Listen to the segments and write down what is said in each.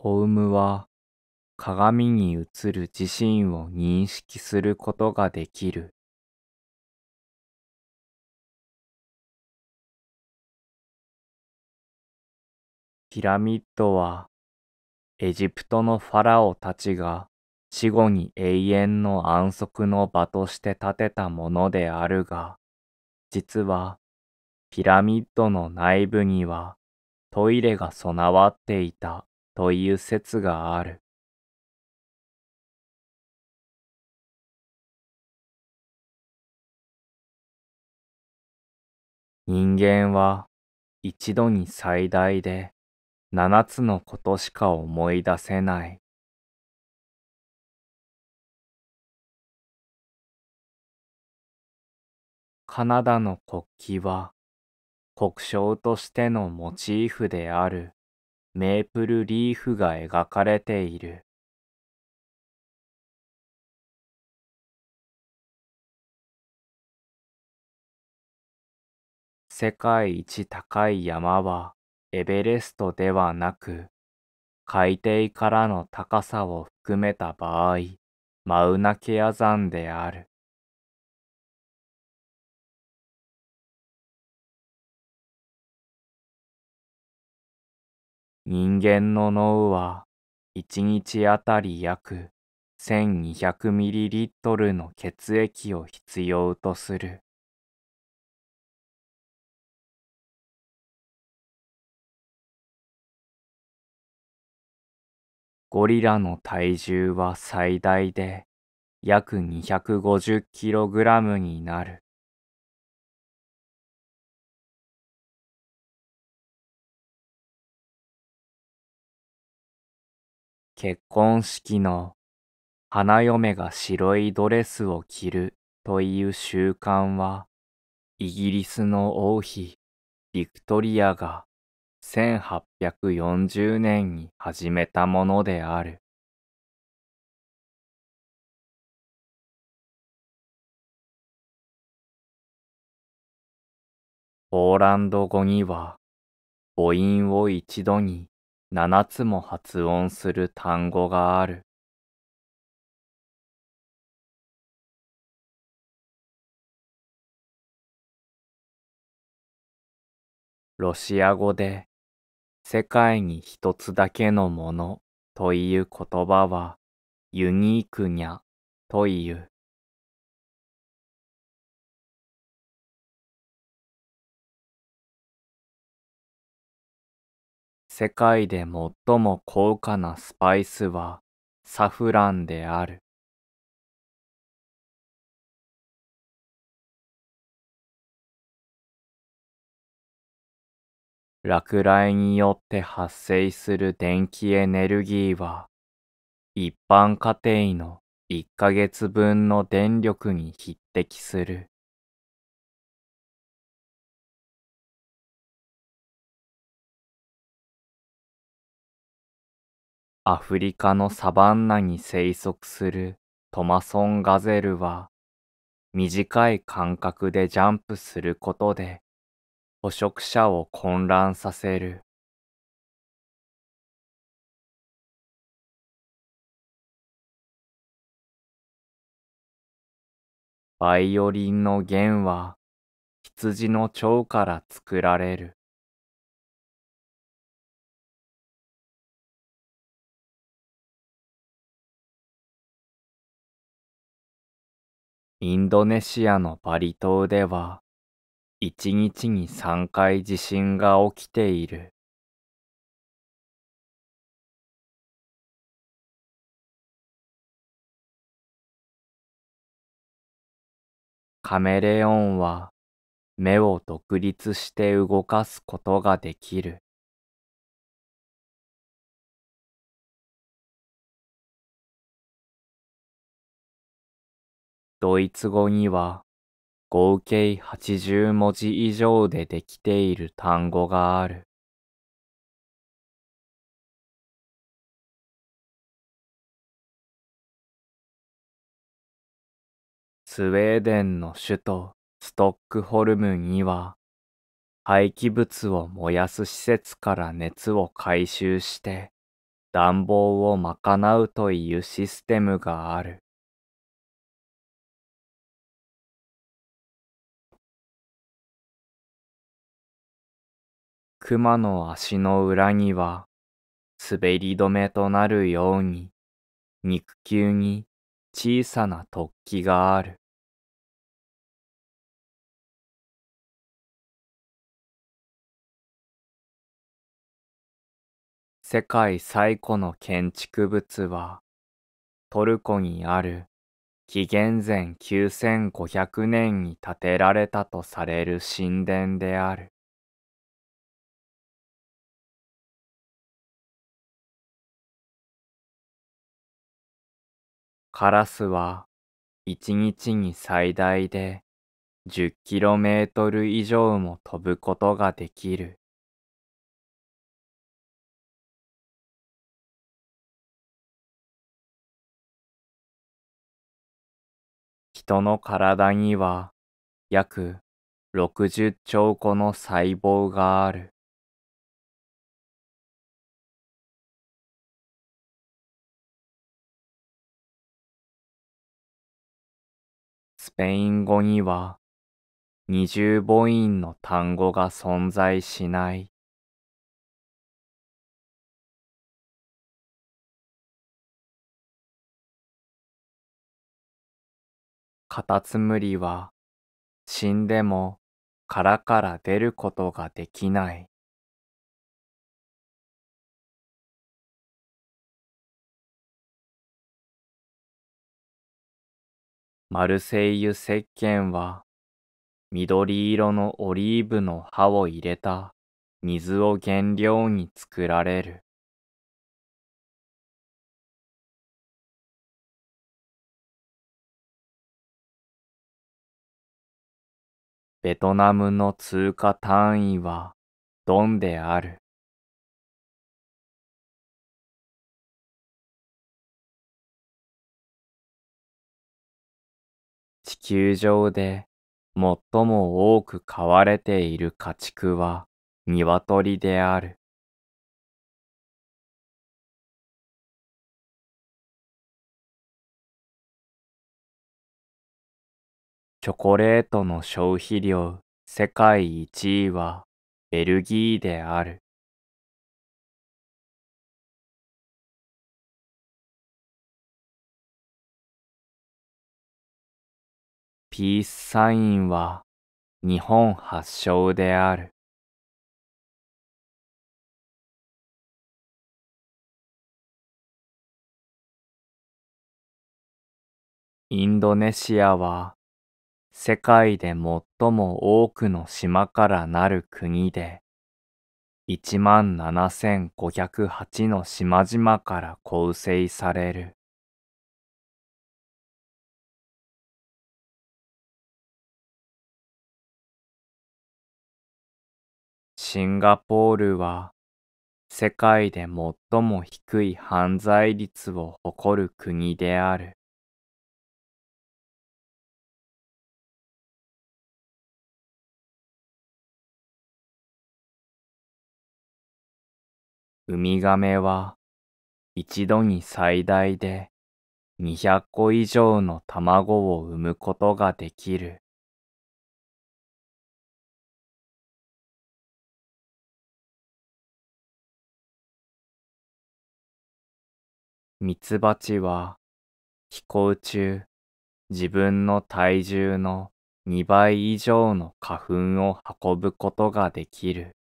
オウムは鏡に映る自身を認識することができる。ピラミッドはエジプトのファラオたちが死後に永遠の安息の場として建てたものであるが、実はピラミッドの内部にはトイレが備わっていた。という説がある。人間は一度に最大で七つのことしか思い出せない。カナダの国旗は国章としてのモチーフである。メープルリーフが描かれている。世界一高い山はエベレストではなく、海底からの高さを含めた場合、マウナケア山である。人間の脳は1日あたり約 1200ml の血液を必要とする。ゴリラの体重は最大で約 250kg になる。結婚式の花嫁が白いドレスを着るという習慣は、イギリスの王妃、ビクトリアが1840年に始めたものである。ポーランド語には母音を一度に七つも発音する単語がある。ロシア語で世界に一つだけのものという言葉はユニークニャという。世界で最も高価なスパイスはサフランである。落雷によって発生する電気エネルギーは一般家庭の1ヶ月分の電力に匹敵する。アフリカのサバンナに生息するトマソンガゼルは短い間隔でジャンプすることで捕食者を混乱させる。バイオリンの弦は羊の腸から作られる。インドネシアのバリ島では、1日に3回地震が起きている。カメレオンは目を独立して動かすことができる。ドイツ語には合計80文字以上でできている単語がある。スウェーデンの首都ストックホルムには廃棄物を燃やす施設から熱を回収して暖房を賄うというシステムがある。熊の足の裏には滑り止めとなるように肉球に小さな突起がある。世界最古の建築物はトルコにある紀元前9500年に建てられたとされる神殿である。カラスは一日に最大で 10km 以上も飛ぶことができる。人の体には約60兆個の細胞がある。スペイン語には二重母音の単語が存在しない。カタツムリは死んでも殻から出ることができない。マルセイユ石鹸は緑色のオリーブの葉を入れた水を原料に作られる。ベトナムの通貨単位はドンである。球場で最も多く飼われている家畜は鶏である。チョコレートの消費量世界1位はベルギーである。ピースサインは日本発祥である。インドネシアは世界で最も多くの島からなる国で1万7508の島々から構成される。シンガポールは世界で最も低い犯罪率を誇る国である。ウミガメは一度に最大で200個以上の卵を産むことができる。ミツバチは飛行中自分の体重の2倍以上の花粉を運ぶことができる。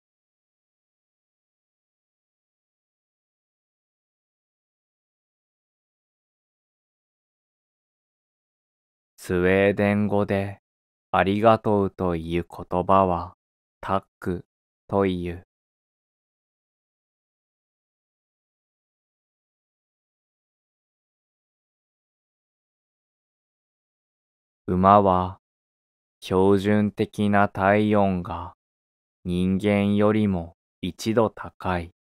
スウェーデン語でありがとうという言葉はタックという。馬は標準的な体温が人間よりも一度高い。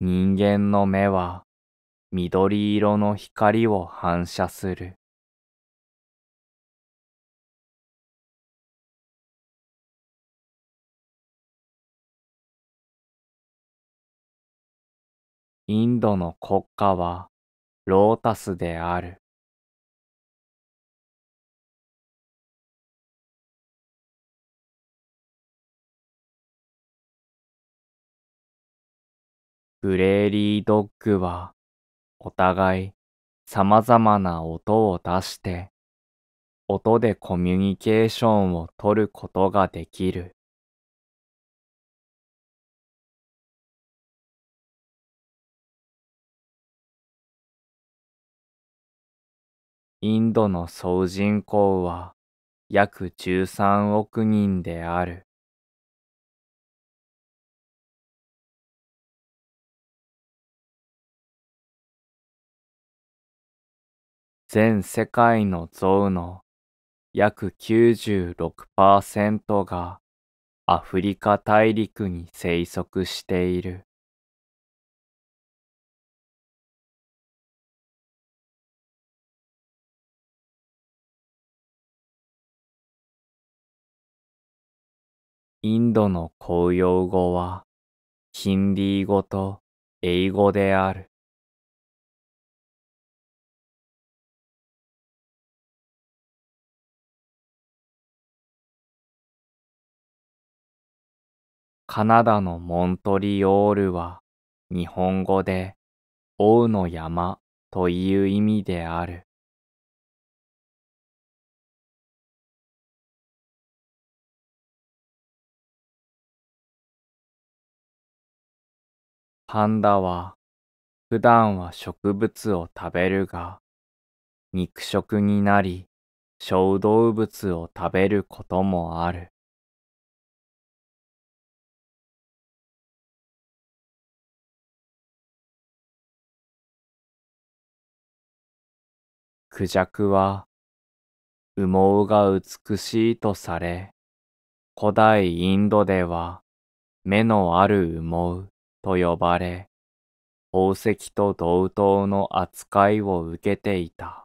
人間の目は緑色の光を反射する。インドの国家はロータスである。ブレーリードッグはお互い様々な音を出して音でコミュニケーションをとることができる。インドの総人口は約13億人である。全世界の象の約96%がアフリカ大陸に生息している。インドの公用語はヒンディー語と英語である。カナダのモントリオールは日本語で王の山という意味である。パンダは普段は植物を食べるが、肉食になり小動物を食べることもある。クジャクは羽毛が美しいとされ、古代インドでは目のある羽毛、と呼ばれ、宝石と同等の扱いを受けていた。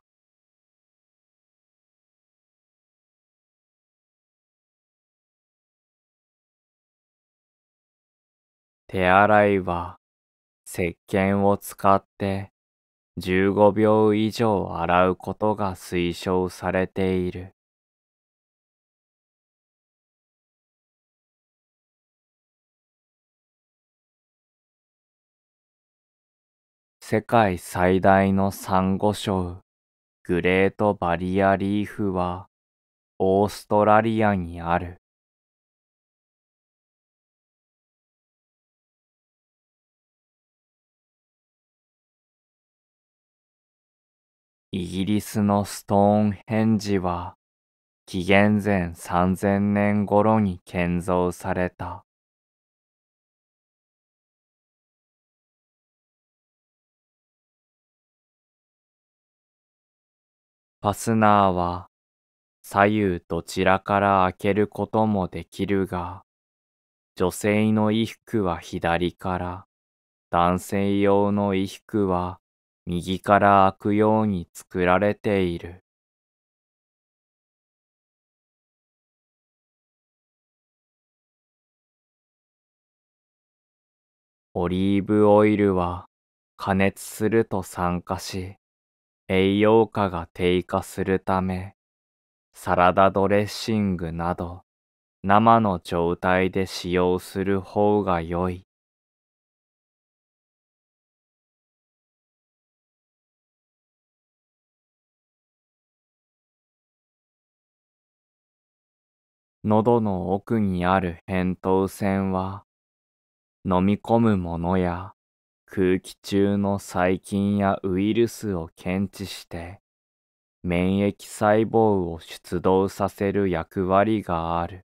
手洗いは石鹸を使って15秒以上洗うことが推奨されている。世界最大のサンゴ礁、グレートバリアリーフは、オーストラリアにある。イギリスのストーンヘンジは紀元前3000年頃に建造されたファスナーは左右どちらから開けることもできるが、女性の衣服は左から、男性用の衣服は右から開くように作られている。オリーブオイルは加熱すると酸化し、栄養価が低下するため、サラダドレッシングなど生の状態で使用する方が良い。喉の奥にある扁桃腺は飲み込むものや空気中の細菌やウイルスを検知して免疫細胞を出動させる役割がある。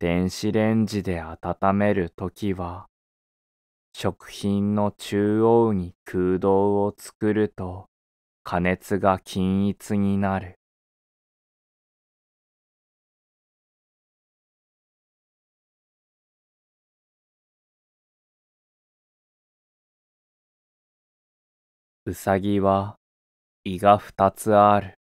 電子レンジで温めるときは、食品の中央に空洞を作ると加熱が均一になる。うさぎは胃が二つある。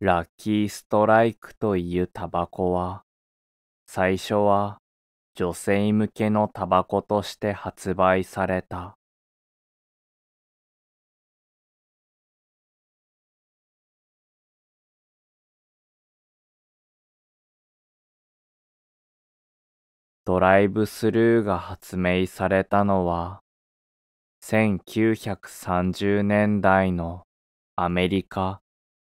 ラッキーストライクというタバコは、最初は女性向けのタバコとして発売された。ドライブスルーが発明されたのは1930年代のアメリカ・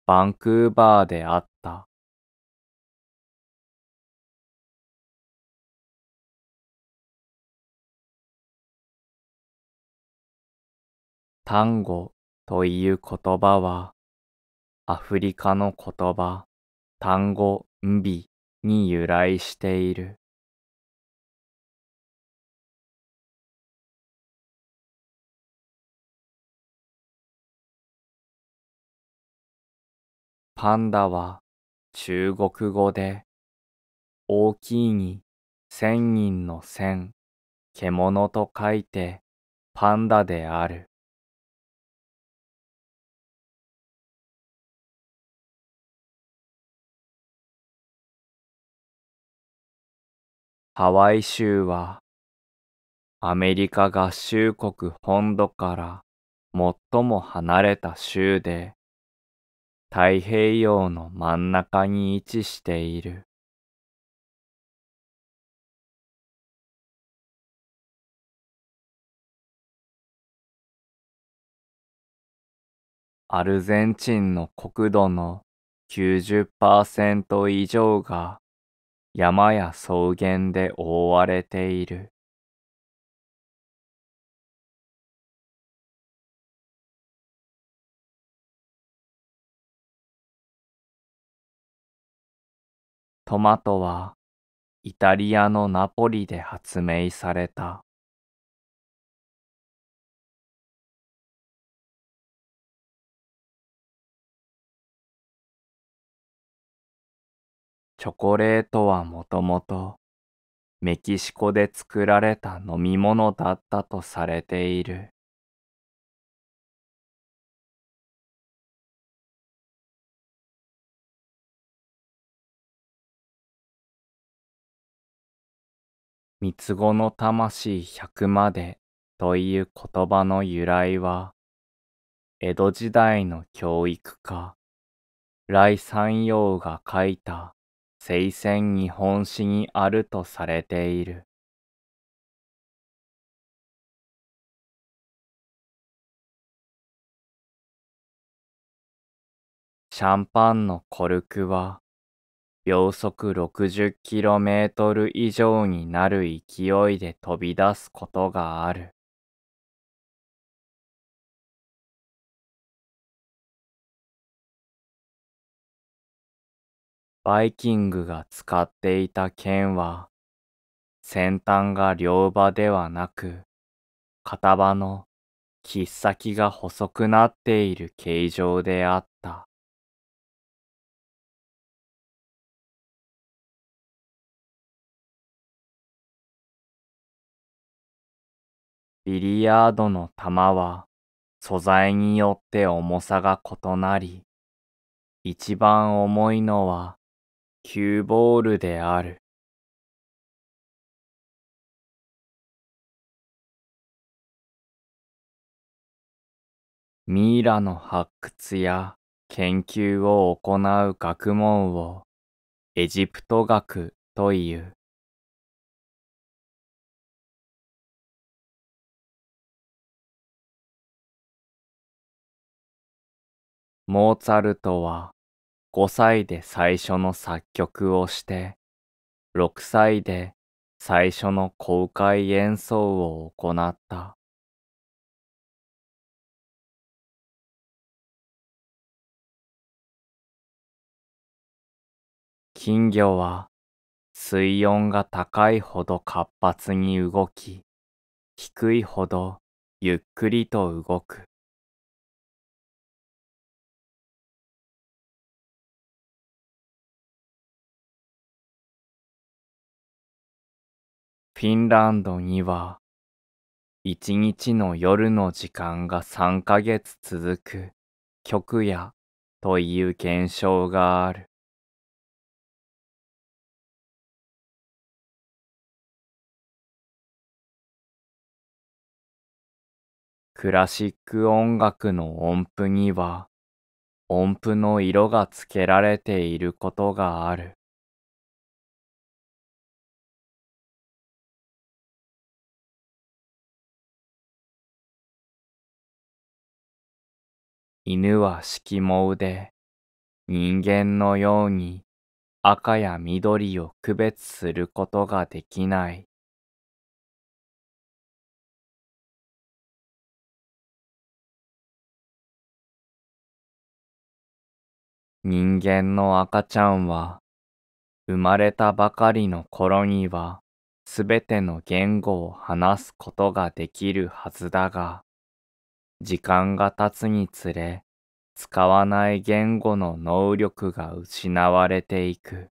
バンクーバーであった単語という言葉はアフリカの言葉単語ンビに由来している。パンダは中国語で大きいに千人の千、獣と書いてパンダである。ハワイ州はアメリカ合衆国本土から最も離れた州で太平洋の真ん中に位置している。アルゼンチンの国土の90%以上が山や草原で覆われている。トマトはイタリアのナポリで発明された。チョコレートはもともとメキシコで作られた飲み物だったとされている。三つ子の魂百までという言葉の由来は、江戸時代の教育家、来山陽が書いた聖戦日本史にあるとされている。シャンパンのコルクは秒速 60km 以上になる勢いで飛び出すことがある。バイキングが使っていた剣は、先端が両刃ではなく、片刃の切っ先が細くなっている形状であった。ビリヤードの玉は素材によって重さが異なり、一番重いのはーボールである。ミイラの発掘や研究を行う学問をエジプト学という。モーツァルトは5歳で最初の作曲をして、6歳で最初の公開演奏を行った。金魚は水温が高いほど活発に動き、低いほどゆっくりと動く。フィンランドには一日の夜の時間が3ヶ月続く極夜という現象がある。クラシック音楽の音符には音符の色がつけられていることがある。犬は色毛で、人間のように赤や緑を区別することができない。人間の赤ちゃんは生まれたばかりの頃にはすべての言語を話すことができるはずだが時間が経つにつれ、使わない言語の能力が失われていく。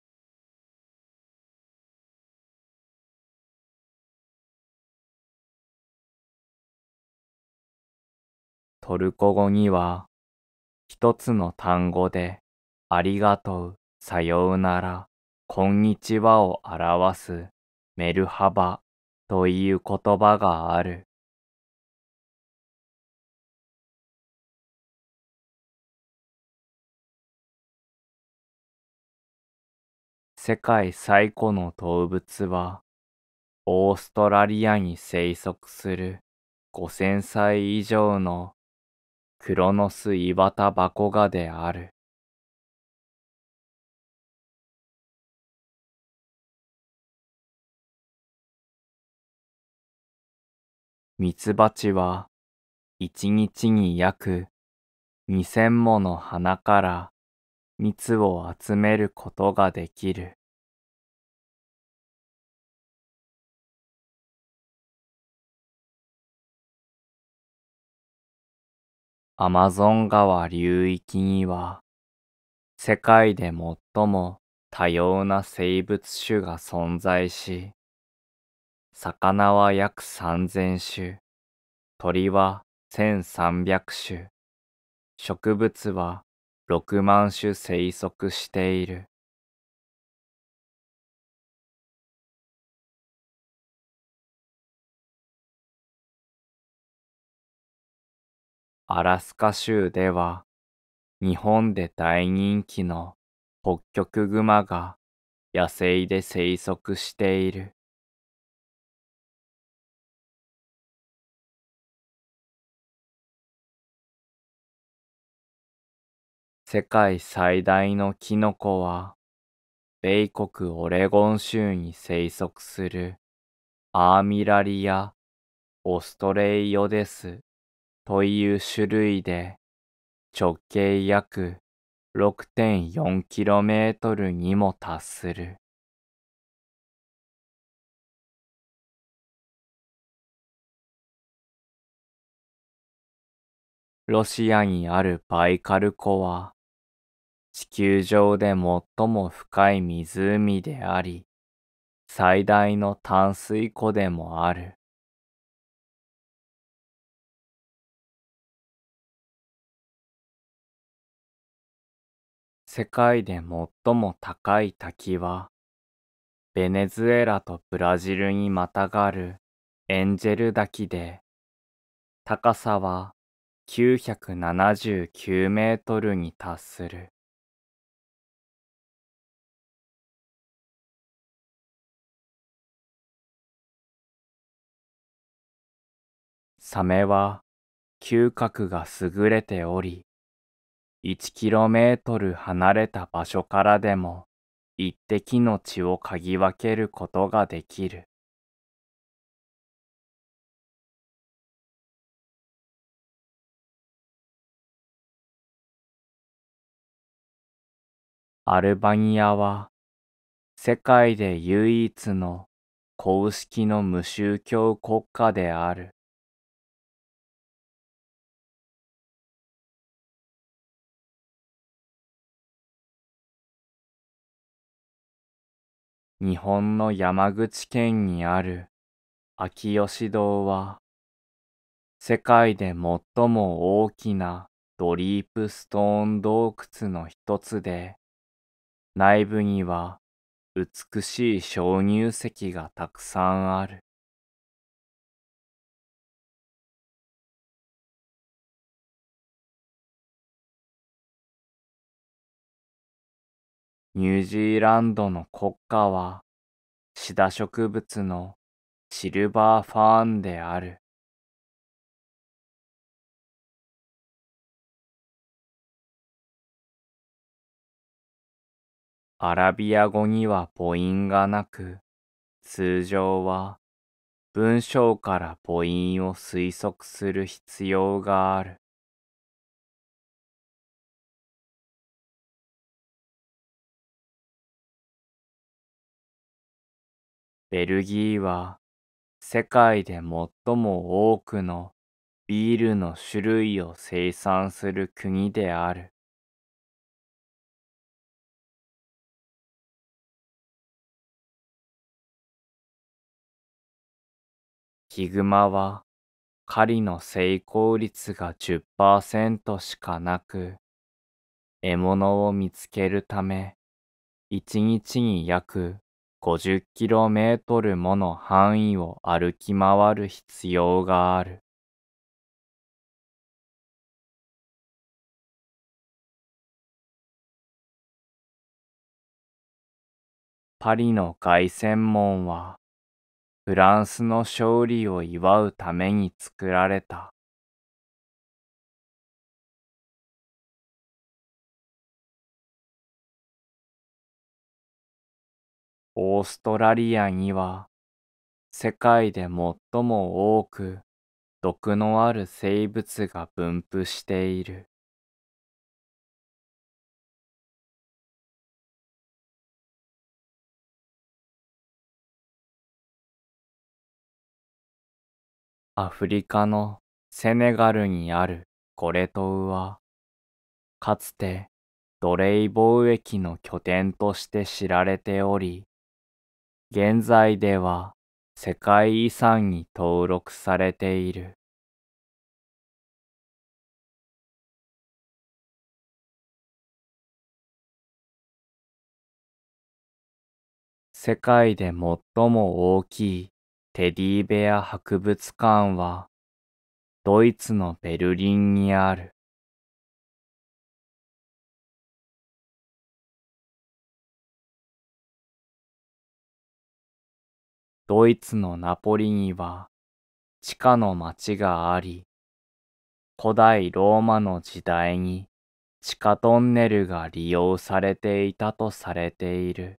トルコ語には、一つの単語で、ありがとう、さようなら、こんにちはを表すメルハバという言葉がある。世界最古の動物は、オーストラリアに生息する5000歳以上のクロノスイバタバコガである。ミツバチは一日に約二千もの花から蜜を集めることができる。アマゾン川流域には世界で最も多様な生物種が存在し、魚は約3000種、鳥は1300種、植物は6万種生息している。アラスカ州では日本で大人気のホッキョクグマが野生で生息している。世界最大のキノコは、米国オレゴン州に生息するアーミラリア・オストレイヨデスという種類で、直径約 6.4km にも達する。ロシアにあるバイカル湖は地球上で最も深い湖であり、最大の淡水湖でもある。世界で最も高い滝は、ベネズエラとブラジルにまたがるエンジェル滝で、高さは979メートルに達する。サメは嗅覚が優れており、1km 離れた場所からでも一滴の血を嗅ぎ分けることができる。アルバニアは世界で唯一の公式の無宗教国家である。日本の山口県にある秋吉堂は世界で最も大きなドリープストーン洞窟の一つで内部には美しい鍾乳石がたくさんあるニュージーランドの国家はシダ植物のシルバーファーンである。アラビア語には母音がなく、通常は文章から母音を推測する必要がある。ベルギーは世界で最も多くのビールの種類を生産する国である。ヒグマは狩りの成功率が10%しかなく、獲物を見つけるため、一日に約 50km もの範囲を歩き回る必要がある。パリの凱旋門はフランスの勝利を祝うために作られた。オーストラリアには世界で最も多く毒のある生物が分布している。アフリカのセネガルにあるコレトウは、かつて奴隷貿易の拠点として知られており、現在では世界遺産に登録されている。世界で最も大きいテディベア博物館はドイツのベルリンにある。ドイツのナポリには地下の町があり、古代ローマの時代に地下トンネルが利用されていたとされている。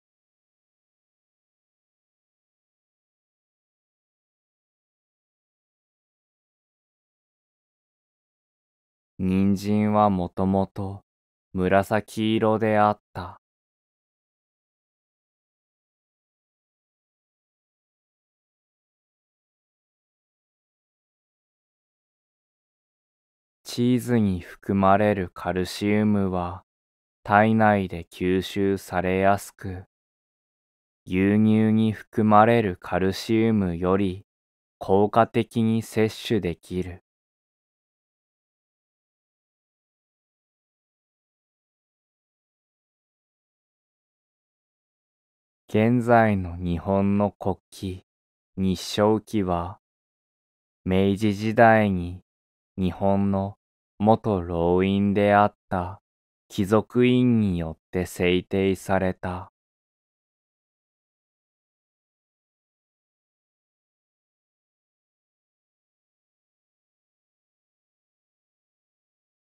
人参はもともと紫色であった。チーズに含まれるカルシウムは体内で吸収されやすく、牛乳に含まれるカルシウムより効果的に摂取できる。現在の日本の国旗日照旗は明治時代に日本の元老院であった貴族院によって制定された。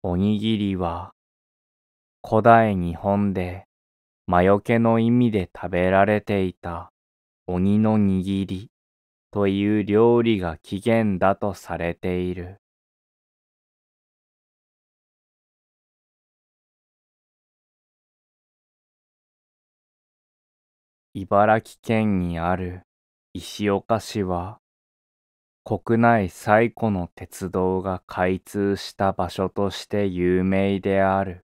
おにぎりは古代日本で魔除けの意味で食べられていた鬼の握りという料理が起源だとされている。茨城県にある石岡市は国内最古の鉄道が開通した場所として有名である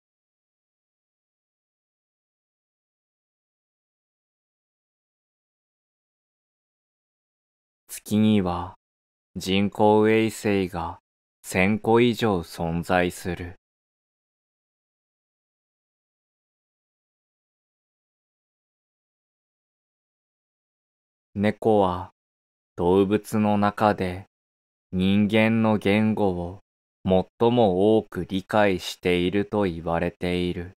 月には人工衛星が1000個以上存在する猫は動物の中で人間の言語を最も多く理解していると言われている。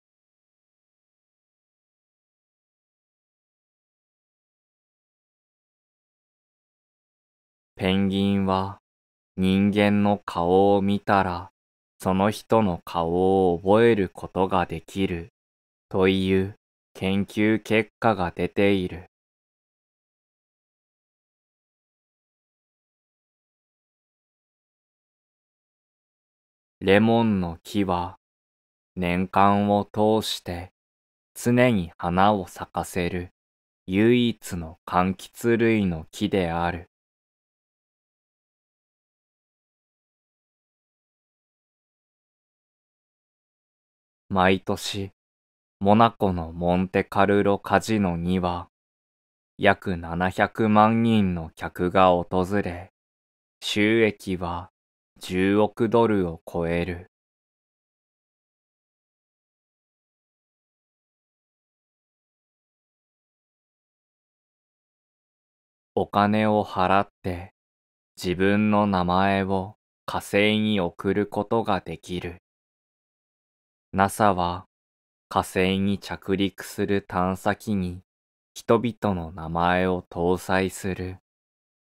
ペンギンは人間の顔を見たらその人の顔を覚えることができるという研究結果が出ている。レモンの木は年間を通して常に花を咲かせる唯一の柑橘類の木である。毎年、モナコのモンテカルロカジノには、約700万人の客が訪れ、収益は10億ドルを超える。お金を払って自分の名前を火星に送ることができる。NASA は火星に着陸する探査機に人々の名前を搭載する。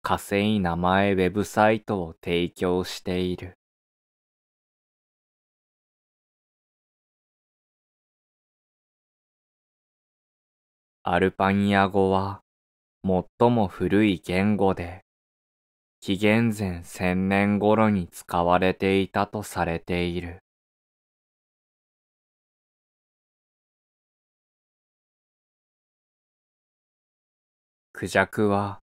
火星名前ウェブサイトを提供している。アルパニア語は最も古い言語で、紀元前千年頃に使われていたとされている。クジャクは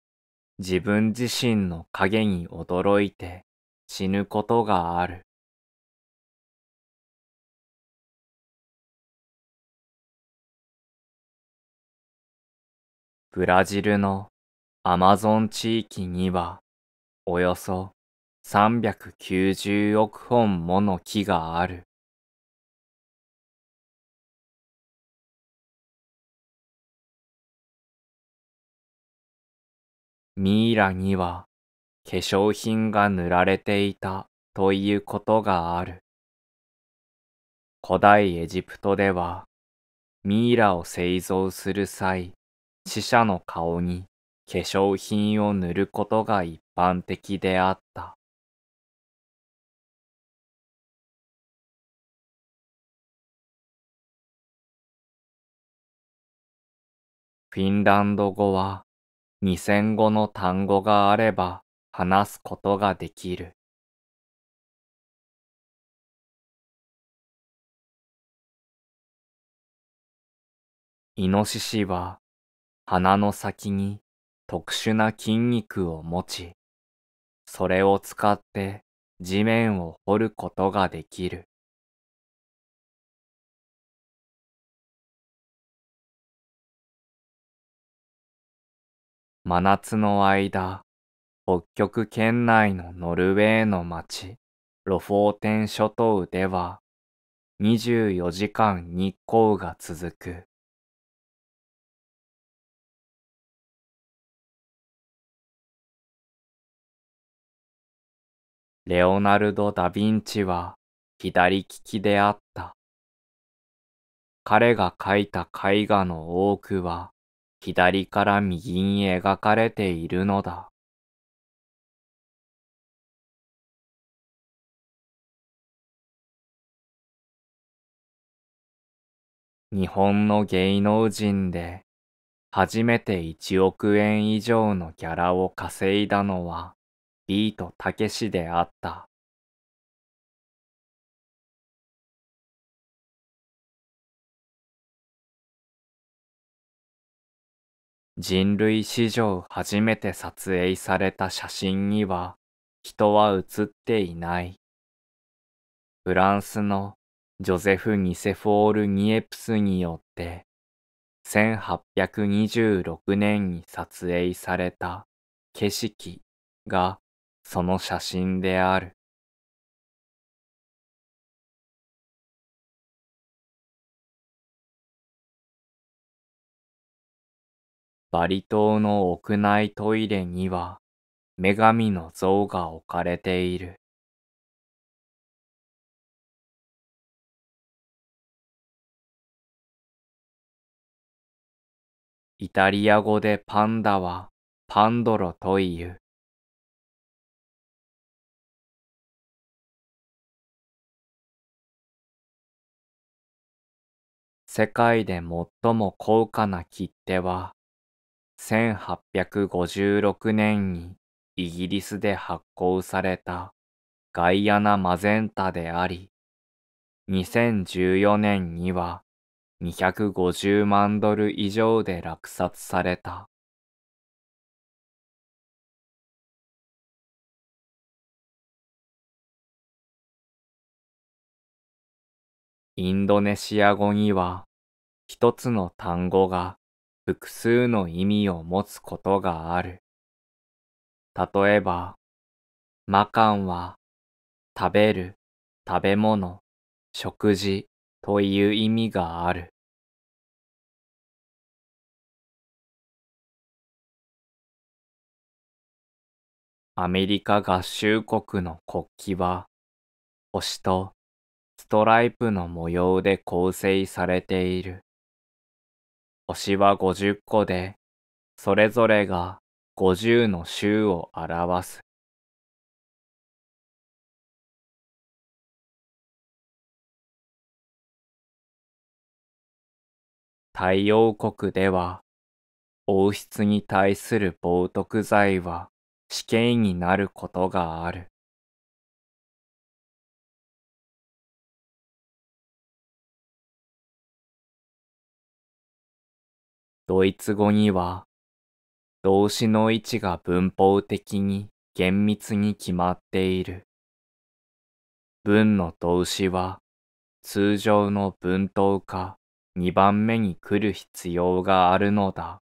自分自身の影に驚いて死ぬことがある。ブラジルのアマゾン地域にはおよそ390億本もの木がある。ミイラには化粧品が塗られていたということがある。古代エジプトではミイラを製造する際、死者の顔に化粧品を塗ることが一般的であった。フィンランド語は2000語の単語があれば話すことができる。イノシシは鼻の先に特殊な筋肉を持ち、それを使って地面を掘ることができる。真夏の間、北極圏内のノルウェーの町、ロフォーテン諸島では、24時間日光が続く。レオナルド・ダ・ヴィンチは左利きであった。彼が描いた絵画の多くは左から右に描かれているのだ。日本の芸能人で初めて1億円以上のギャラを稼いだのはビートたけしであった。人類史上初めて撮影された写真には人は写っていない。フランスのジョゼフ・ニセフォール・ニエプスによって1826年に撮影された景色がその写真である。バリ島の屋内トイレには女神の像が置かれている。イタリア語でパンダはパンドロという。世界で最も高価な切手は1856年にイギリスで発行されたガイアナ・マゼンタであり、2014年には250万ドル以上で落札された。インドネシア語には一つの単語が複数の意味を持つことがある。例えば、マカンは食べる、食べ物、食事という意味がある。アメリカ合衆国の国旗は、星とストライプの模様で構成されている。星は50個で、それぞれが50の州を表す。太陽国では、王室に対する冒涜罪は死刑になることがある。ドイツ語には動詞の位置が文法的に厳密に決まっている。文の動詞は通常の文頭か2番目に来る必要があるのだ。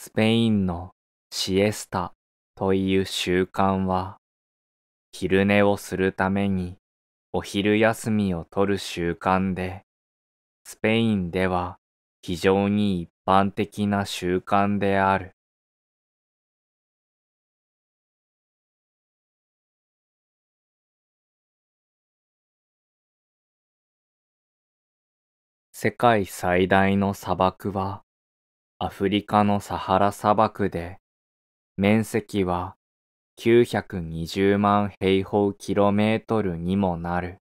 スペインのシエスタという習慣は昼寝をするためにお昼休みを取る習慣で、スペインでは非常に一般的な習慣である。世界最大の砂漠はアフリカのサハラ砂漠で面積は920万平方キロメートルにもなる。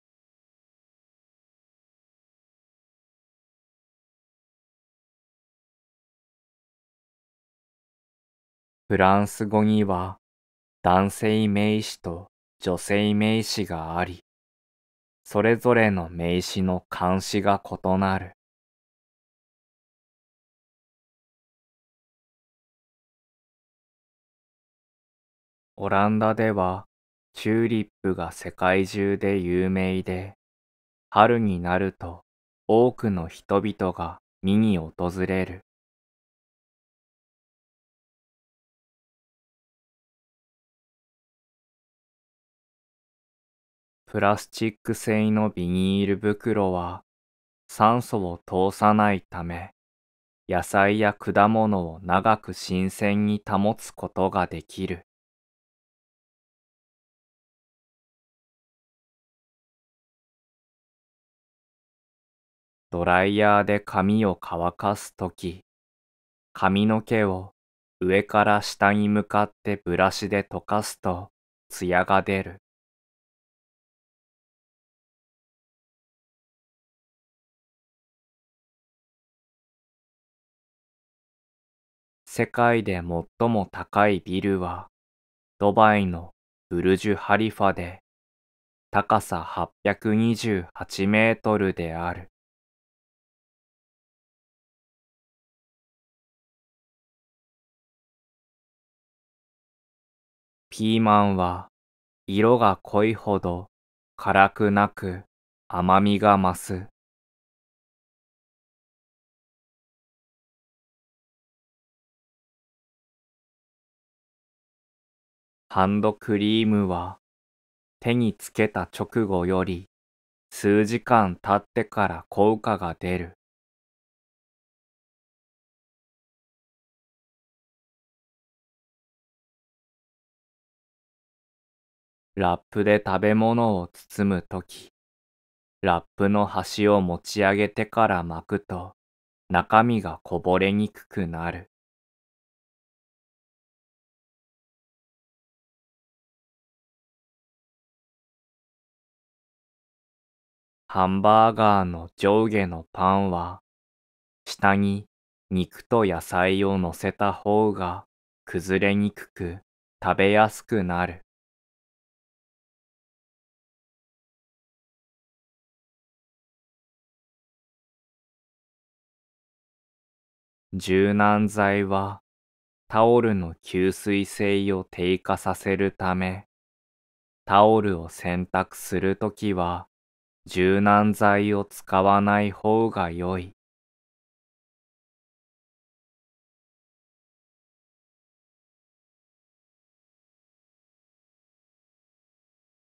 フランス語には男性名詞と女性名詞があり、それぞれの名詞の漢詞が異なる。オランダではチューリップが世界中で有名で、春になると多くの人々が見に訪れる。プラスチック製のビニール袋は酸素を通さないため、野菜や果物を長く新鮮に保つことができる。ドライヤーで髪を乾かすとき、髪の毛を上から下に向かってブラシで溶かすとツヤが出る。世界で最も高いビルはドバイのブルジュ・ハリファで高さ828メートルである。ピーマンは色が濃いほど辛くなく甘みが増す。ハンドクリームは手につけた直後より数時間経ってから効果が出る。ラップで食べ物を包むとき、ラップの端を持ち上げてから巻くと、中身がこぼれにくくなる。ハンバーガーの上下のパンは、下に肉と野菜を乗せた方が崩れにくく食べやすくなる。柔軟剤はタオルの吸水性を低下させるため、タオルを洗濯するときは柔軟剤を使わない方が良い。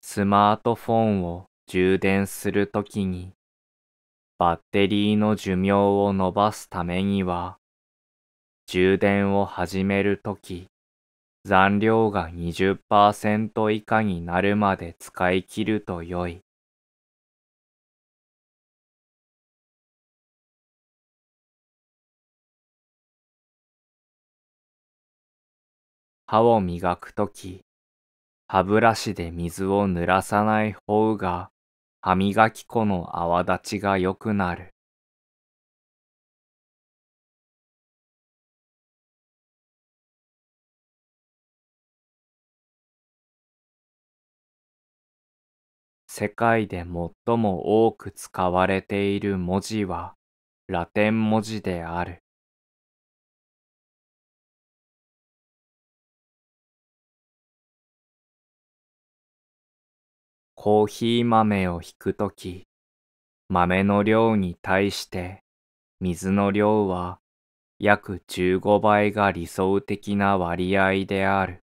スマートフォンを充電するときにバッテリーの寿命を伸ばすためには充電を始めるとき、残量が20%以下になるまで使い切ると良い。歯を磨くとき、歯ブラシで水を濡らさない方が歯磨き粉の泡立ちが良くなる。世界で最も多く使われている文字はラテン文字である。コーヒー豆をひくとき、豆の量に対して水の量は約15倍が理想的な割合である。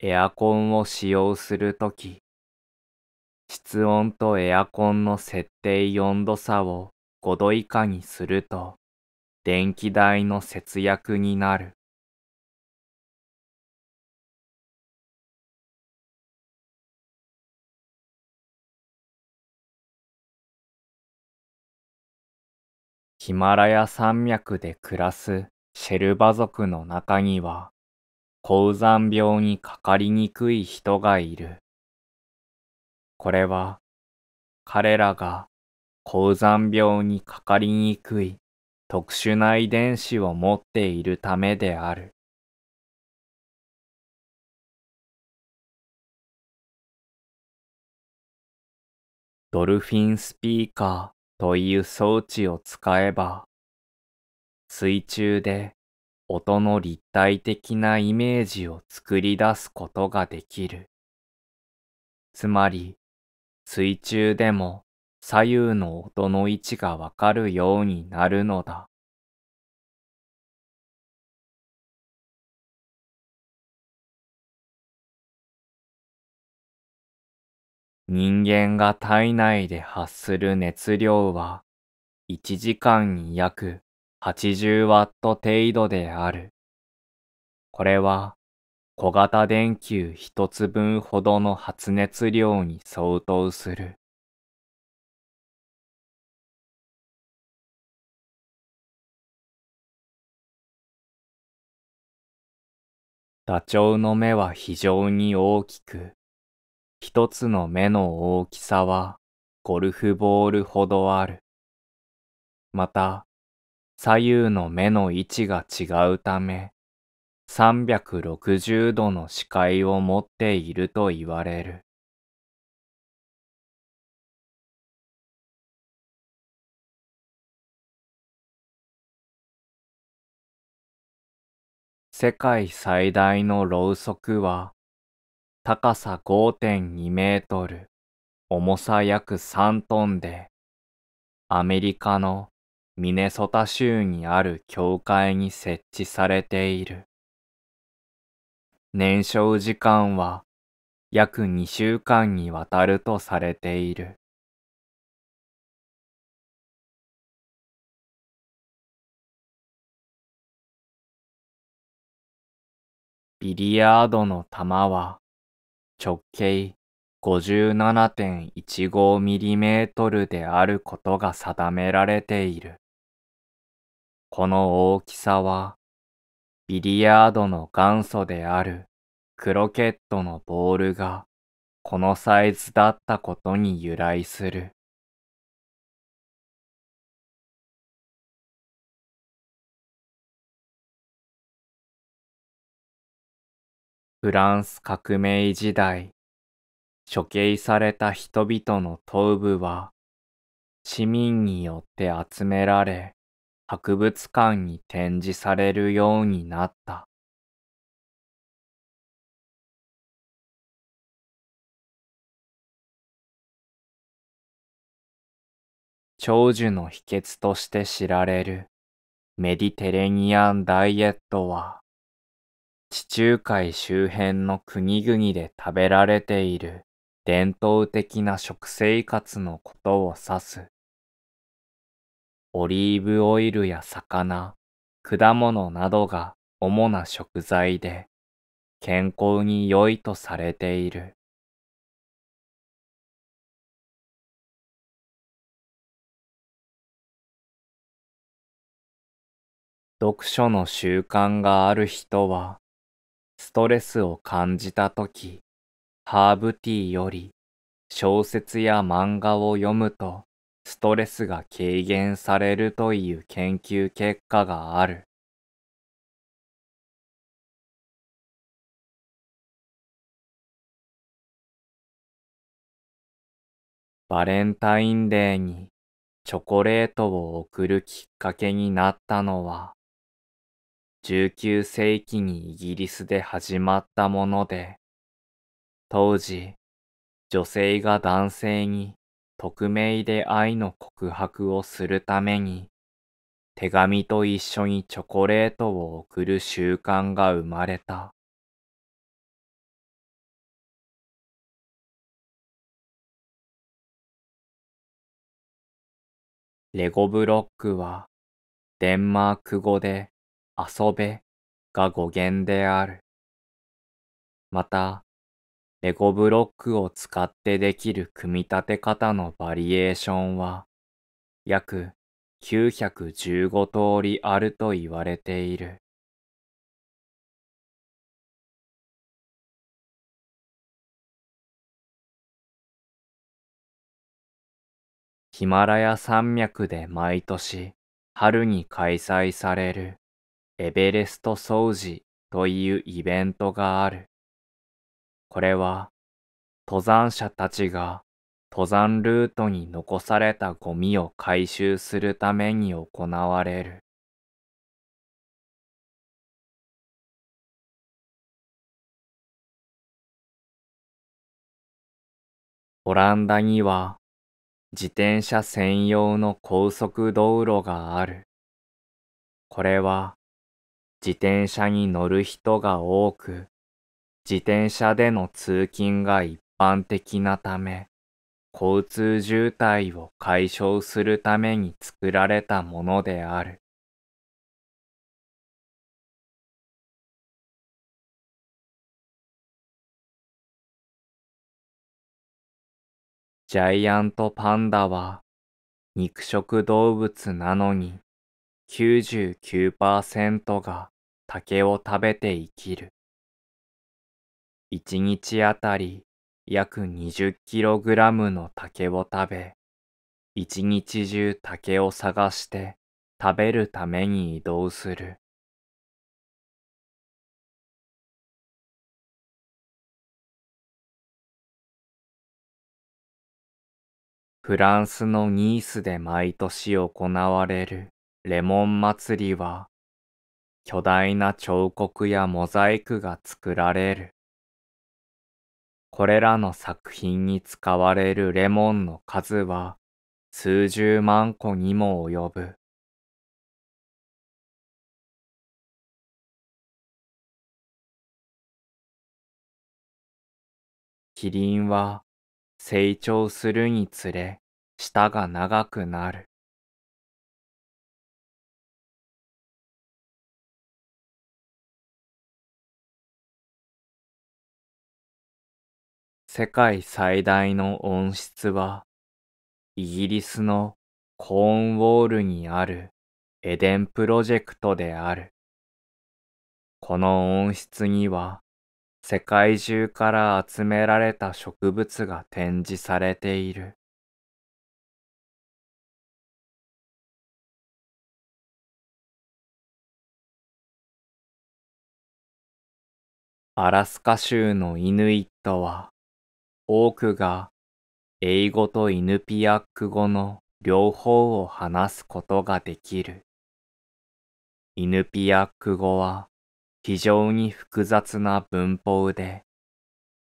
エアコンを使用するとき、室温とエアコンの設定4度差を5度以下にすると、電気代の節約になる。ヒマラヤ山脈で暮らすシェルバ族の中には、高山病にかかりにくい人がいる。これは彼らが高山病にかかりにくい特殊な遺伝子を持っているためである。ドルフィンスピーカーという装置を使えば水中で音の立体的なイメージを作り出すことができる。つまり、水中でも左右の音の位置がわかるようになるのだ。人間が体内で発する熱量は1時間に約80ワット程度である。これは小型電球一つ分ほどの発熱量に相当する。ダチョウの目は非常に大きく、一つの目の大きさはゴルフボールほどある。また、左右の目の位置が違うため、360度の視界を持っていると言われる。世界最大のろうそくは、高さ5.2メートル、重さ約3トンで、アメリカのミネソタ州にある教会に設置されている。燃焼時間は約2週間にわたるとされている。ビリヤードの玉は直径 57.15mm であることが定められている。この大きさは、ビリヤードの元祖であるクロケットのボールがこのサイズだったことに由来する。フランス革命時代、処刑された人々の頭部は市民によって集められ、博物館に展示されるようになった。長寿の秘訣として知られるメディテレニアンダイエットは地中海周辺の国々で食べられている伝統的な食生活のことを指す。オリーブオイルや魚、果物などが主な食材で健康に良いとされている。読書の習慣がある人は、ストレスを感じたとき、ハーブティーより小説や漫画を読むとストレスが軽減されるという研究結果がある。バレンタインデーにチョコレートを贈るきっかけになったのは、19世紀にイギリスで始まったもので、当時、女性が男性に匿名で愛の告白をするために、手紙と一緒にチョコレートを送る習慣が生まれた。レゴブロックはデンマーク語で遊べが語源である。また、レゴブロックを使ってできる組み立て方のバリエーションは約915通りあると言われている。ヒマラヤ山脈で毎年春に開催されるエベレスト掃除というイベントがある。これは登山者たちが登山ルートに残されたゴミを回収するために行われる。オランダには自転車専用の高速道路がある。これは自転車に乗る人が多く自転車での通勤が一般的なため、交通渋滞を解消するために作られたものである。ジャイアントパンダは肉食動物なのに99%が竹を食べて生きる。一日あたり約2 0ラムの竹を食べ、一日中竹を探して食べるために移動する。フランスのニースで毎年行われるレモン祭りは巨大な彫刻やモザイクが作られる。これらの作品に使われるレモンの数は数十万個にも及ぶ。キリンは成長するにつれ舌が長くなる。世界最大の温室は、イギリスのコーンウォールにあるエデンプロジェクトである。この温室には、世界中から集められた植物が展示されている。アラスカ州のイヌイットは多くが英語とイヌピアック語の両方を話すことができる。イヌピアック語は非常に複雑な文法で、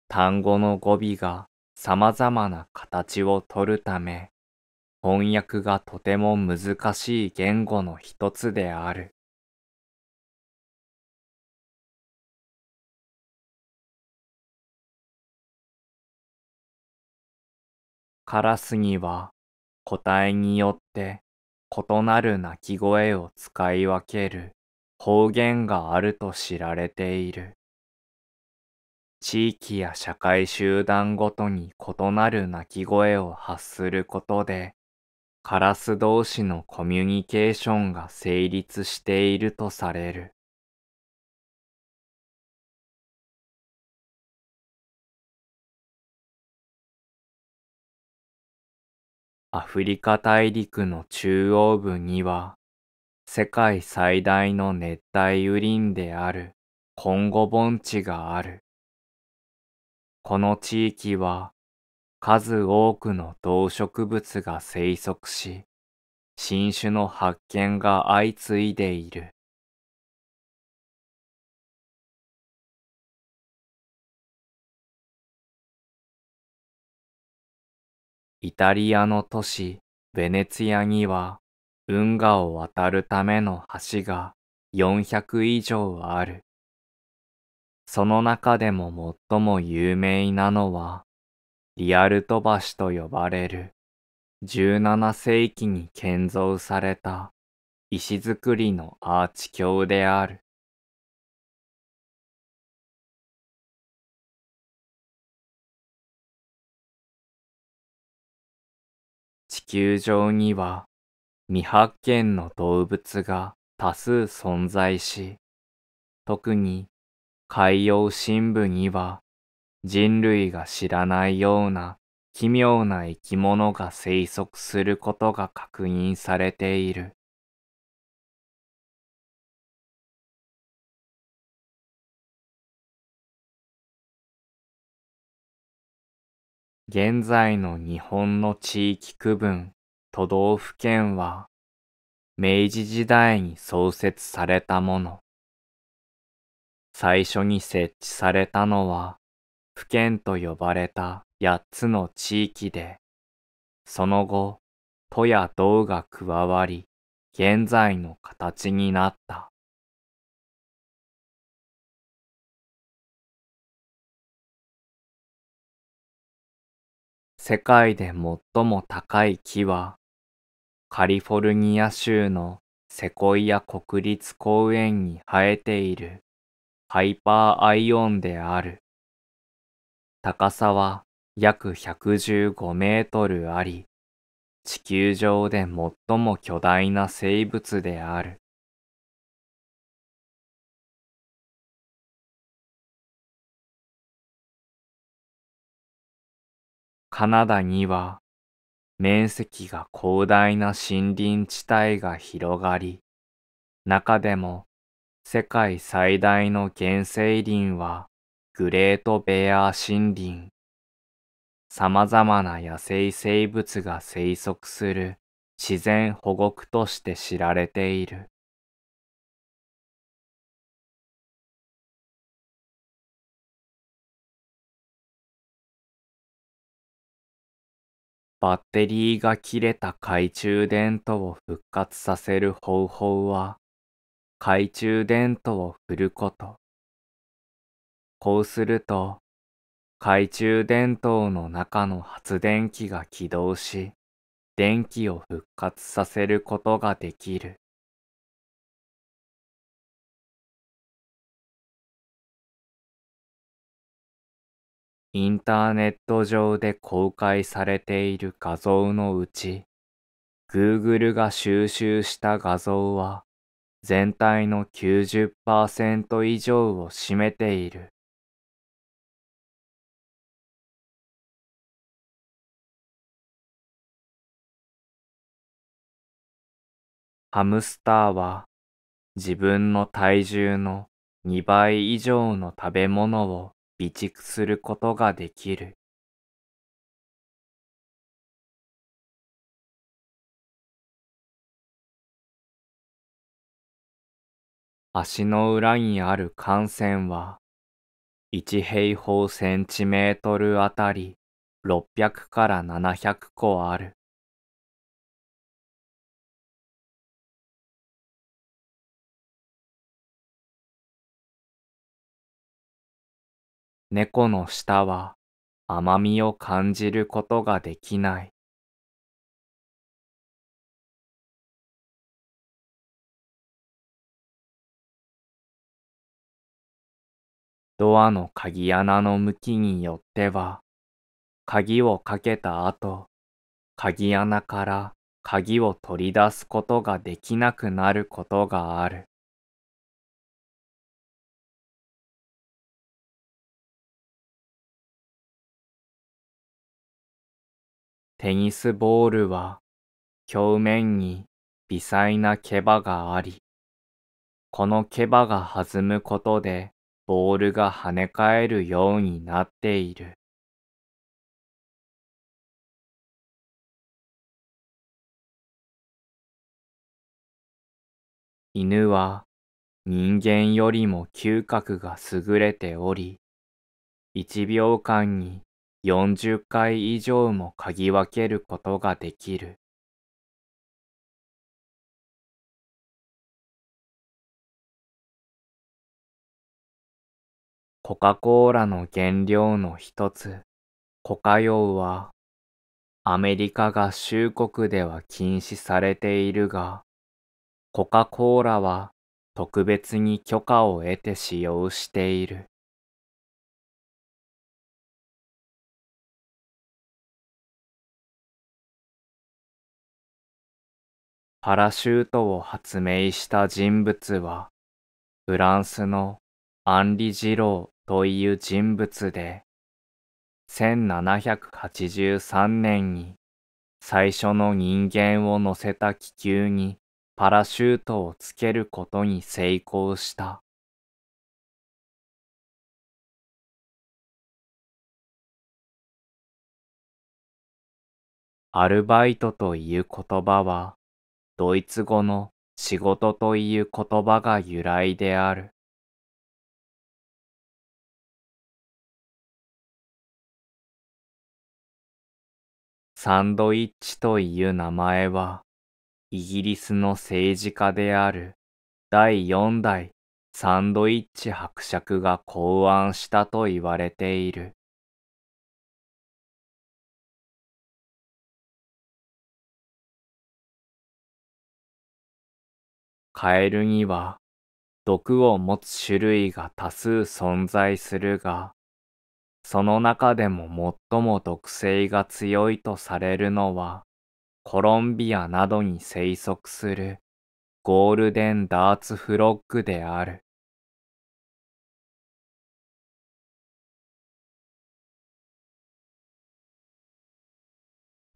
単語の語尾が様々な形をとるため、翻訳がとても難しい言語の一つである。カラスには個体によって異なる鳴き声を使い分ける方言があると知られている。地域や社会集団ごとに異なる鳴き声を発することで、カラス同士のコミュニケーションが成立しているとされる。アフリカ大陸の中央部には、世界最大の熱帯雨林であるコンゴ盆地がある。この地域は数多くの動植物が生息し、新種の発見が相次いでいる。イタリアの都市ベネツィアには運河を渡るための橋が400以上ある。その中でも最も有名なのはリアルト橋と呼ばれる17世紀に建造された石造りのアーチ橋である。球上には未発見の動物が多数存在し、特に海洋新部には人類が知らないような奇妙な生き物が生息することが確認されている。現在の日本の地域区分、都道府県は、明治時代に創設されたもの。最初に設置されたのは、府県と呼ばれた8つの地域で、その後、都や道が加わり、現在の形になった。世界で最も高い木は、カリフォルニア州のセコイア国立公園に生えているハイパーアイオンである。高さは約115メートルあり、地球上で最も巨大な生物である。カナダには面積が広大な森林地帯が広がり、中でも世界最大の原生林はグレートベアー森林。様々な野生生物が生息する自然保護区として知られている。バッテリーが切れた懐中電灯を復活させる方法は、懐中電灯を振ること。こうすると、懐中電灯の中の発電機が起動し、電気を復活させることができる。インターネット上で公開されている画像のうち、Google が収集した画像は全体の90%以上を占めている。ハムスターは自分の体重の2倍以上の食べ物を備蓄することができる。足の裏にある汗腺は、1平方センチメートルあたり600から700個ある。猫の舌は甘みを感じることができない。ドアの鍵穴の向きによっては、鍵をかけた後、鍵穴から鍵を取り出すことができなくなることがある。テニスボールは表面に微細な毛羽があり、この毛羽が弾むことでボールが跳ね返るようになっている。犬は人間よりも嗅覚が優れており、1秒間に40回以上も嗅ぎ分けることができる。コカ・コーラの原料の一つ、コカヨウは、アメリカ合衆国では禁止されているが、コカ・コーラは特別に許可を得て使用している。パラシュートを発明した人物は、フランスのアンリ・ジローという人物で、1783年に最初の人間を乗せた気球にパラシュートをつけることに成功した。アルバイトという言葉はドイツ語の仕事という言葉が由来である。サンドイッチという名前は、イギリスの政治家である第4代サンドイッチ伯爵が考案したと言われている。カエルには毒を持つ種類が多数存在するが、その中でも最も毒性が強いとされるのは、コロンビアなどに生息するゴールデンダーツフロッグである。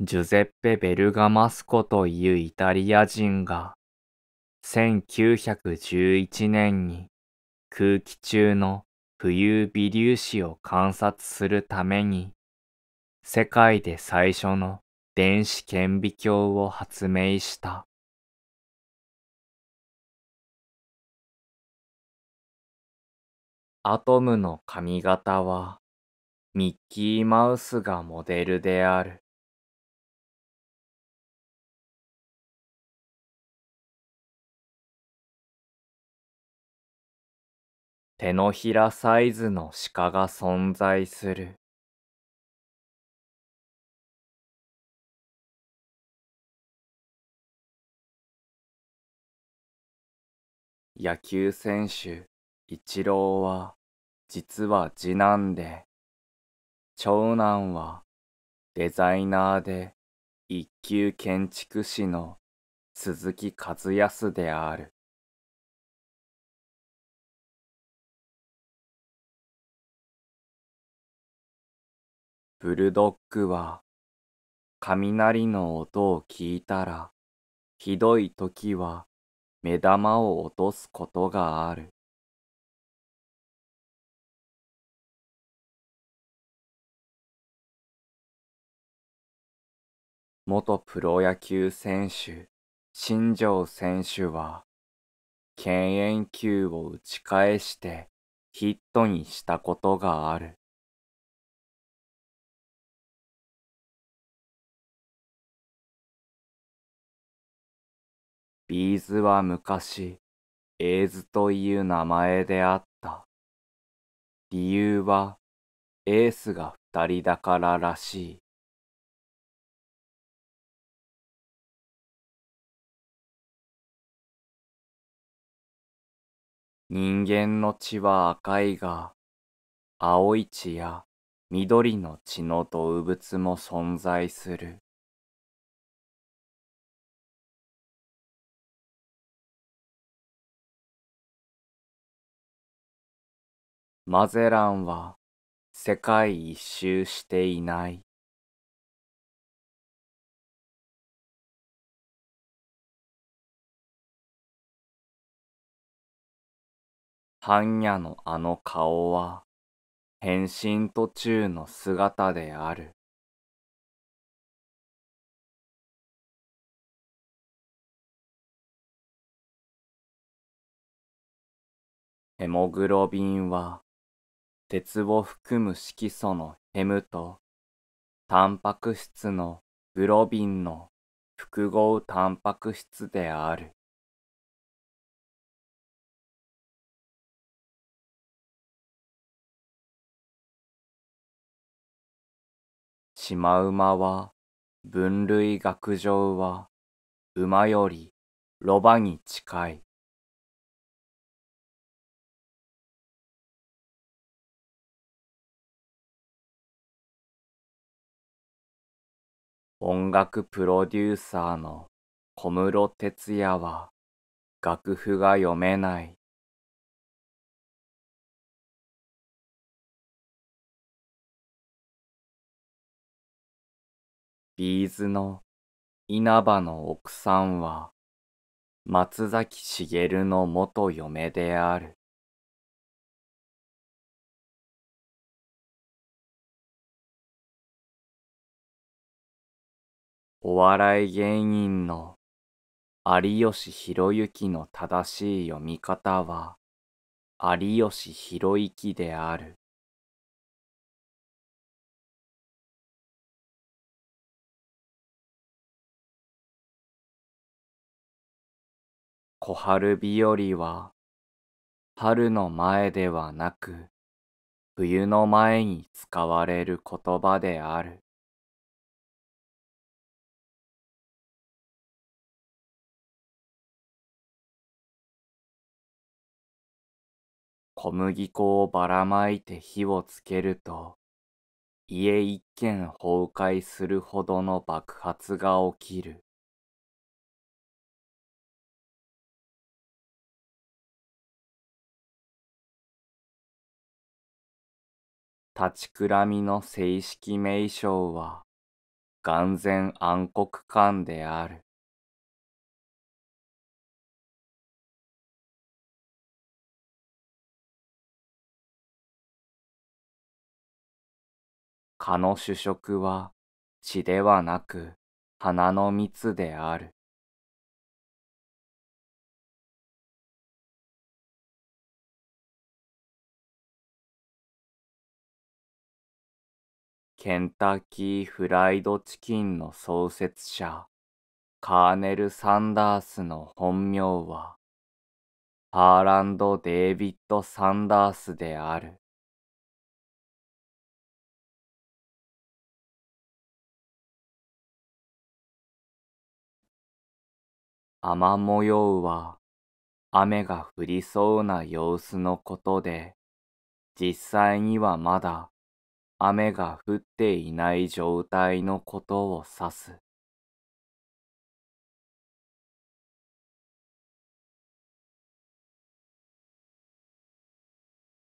ジュゼッペ・ベルガマスコというイタリア人が1911年に空気中の浮遊微粒子を観察するために世界で最初の電子顕微鏡を発明した。アトムの髪型はミッキーマウスがモデルである。手のひらサイズの鹿が存在する。野球選手、一郎は、実は次男で、長男はデザイナーで一級建築士の鈴木和康である。ブルドッグは、雷の音を聞いたら、ひどい時は、目玉を落とすことがある。元プロ野球選手、新庄選手は、犬猿球を打ち返してヒットにしたことがある。ビーズは昔、エーズという名前であった。理由は、エースが二人だかららしい。人間の血は赤いが、青い血や緑の血の動物も存在する。マゼランは世界一周していない。般若のあの顔は変身途中の姿である。ヘモグロビンは鉄を含む色素のヘムと、タンパク質のグロビンの複合タンパク質である。シマウマは分類学上は馬よりロバに近い。音楽プロデューサーの小室哲也は楽譜が読めない。ビーズの稲葉の奥さんは松崎しげるの元嫁である。お笑い芸人の有吉弘行の正しい読み方は有吉弘行である。小春日和は春の前ではなく冬の前に使われる言葉である。小麦粉をばらまいて火をつけると、家一軒崩壊するほどの爆発が起きる。立ちくらみの正式名称は、眼前暗黒感である。葉の主食は血ではなく花の蜜である。ケンタッキーフライドチキンの創設者、カーネル・サンダースの本名は、ハーランド・デイビッド・サンダースである。雨模様は雨が降りそうな様子のことで、実際にはまだ雨が降っていない状態のことを指す。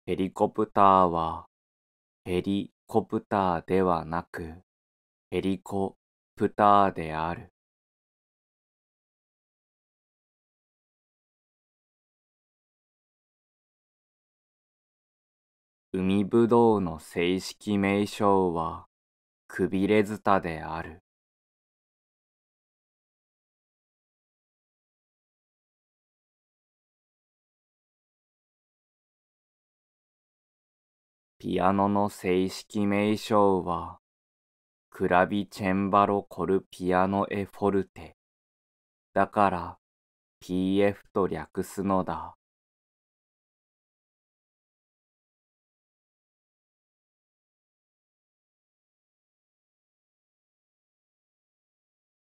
ヘリコプターはヘリコプターではなくヘリコプターである。海ぶどうの正式名称は、くびれずたである。ピアノの正式名称は、クラビチェンバロコルピアノエフォルテ。だから、PF と略すのだ。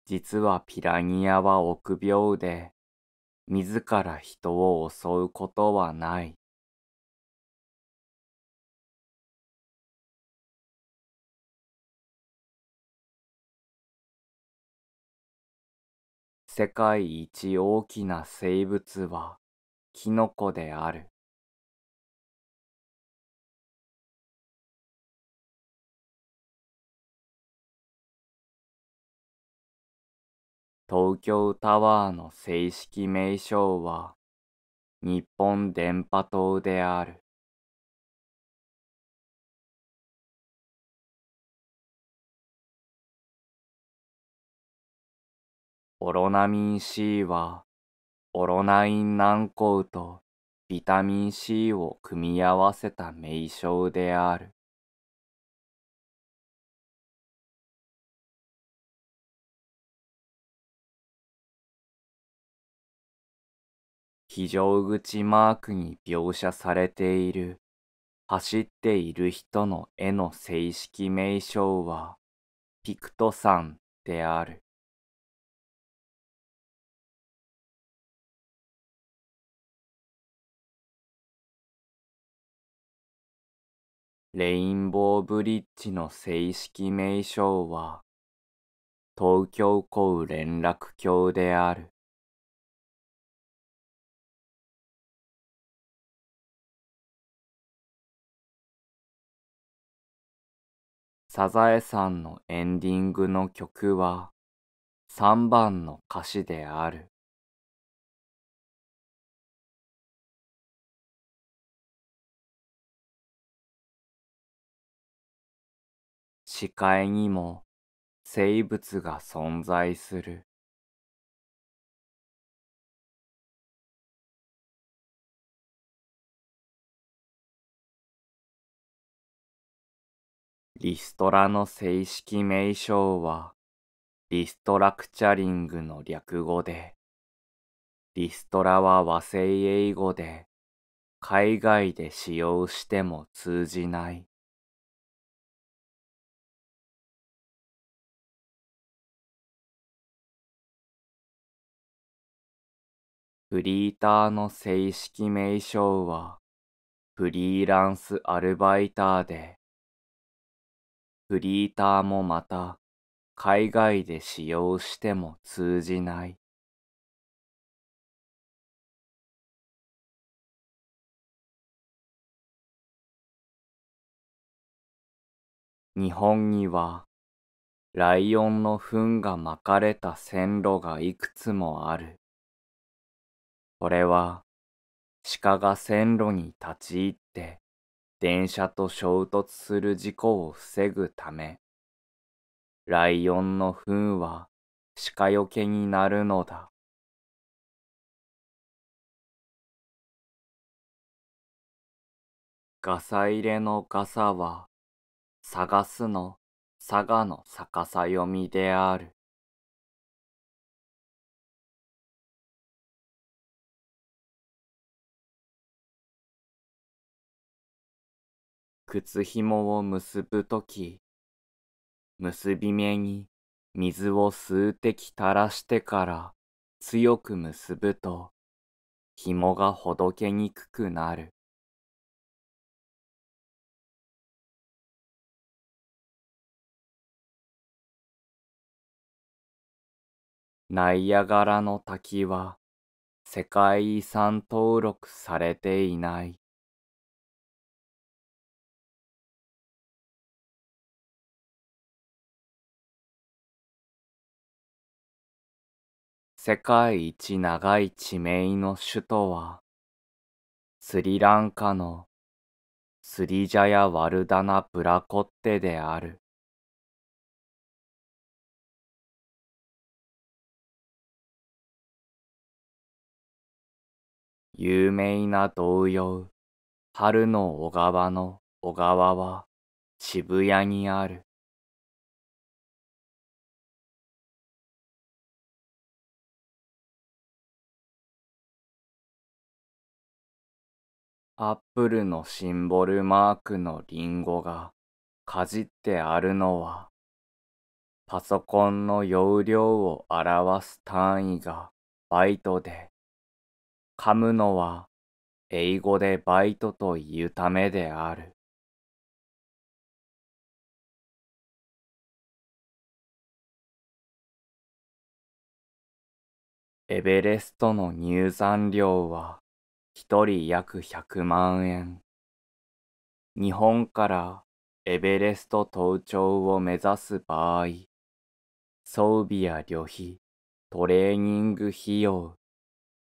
実はピラニアは臆病で、自ら人を襲うことはない。世界一大きな生物はキノコである。東京タワーの正式名称は日本電波塔である。オロナミン C はオロナイン軟膏とビタミン C を組み合わせた名称である。非常口マークに描写されている走っている人の絵の正式名称はピクトさんである。レインボーブリッジの正式名称は東京港連絡橋である。サザエさんのエンディングの曲は3番の歌詞である。視界にも生物が存在する。リストラの正式名称は、リストラクチャリングの略語で、リストラは和製英語で、海外で使用しても通じない。フリーターの正式名称は、フリーランスアルバイターで、フリーターもまた、海外で使用しても通じない。日本には、ライオンの糞が巻かれた線路がいくつもある。これは、鹿が線路に立ち入っ電車と衝突する事故を防ぐため、ライオンの糞は鹿よけになるのだ。ガサ入れのガサは、探すの、佐賀の逆さ読みである。靴ひもを結ぶとき、結び目に水を数滴垂らしてから強く結ぶと、紐がほどけにくくなる。ナイアガラの滝は世界遺産登録されていない。世界一長い地名の首都は、スリランカのスリジャヤ・ワルダナ・ブラコッテである。有名な童謡、春の小川の小川は渋谷にある。アップルのシンボルマークのリンゴがかじってあるのは、パソコンの容量を表す単位がバイトで、噛むのは英語でバイトというためである。エベレストの入山料は一人約100万円。日本からエベレスト登頂を目指す場合、装備や旅費、トレーニング費用、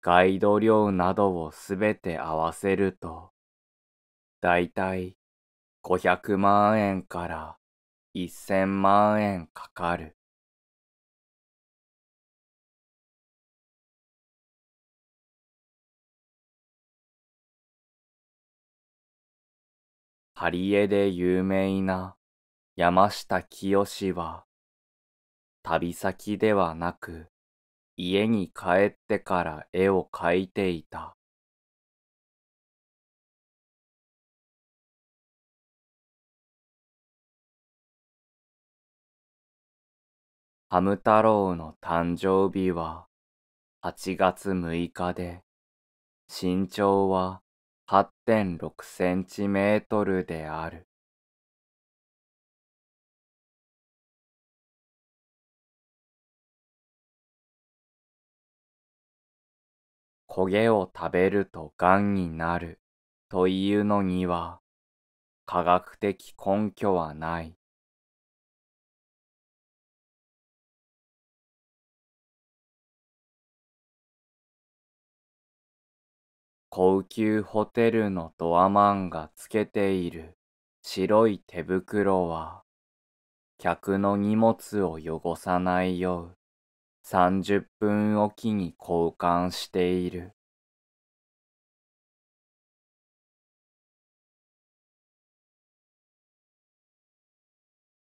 ガイド料などをすべて合わせると、だいたい500万円から1000万円かかる。パリエで有名な山下清は、旅先ではなく、家に帰ってから絵を描いていた。ハム太郎の誕生日は8月6日で、身長は8.6センチメートルである。焦げを食べるとガンになるというのには科学的根拠はない。高級ホテルのドアマンがつけている白い手袋は、客の荷物を汚さないよう30分おきに交換している。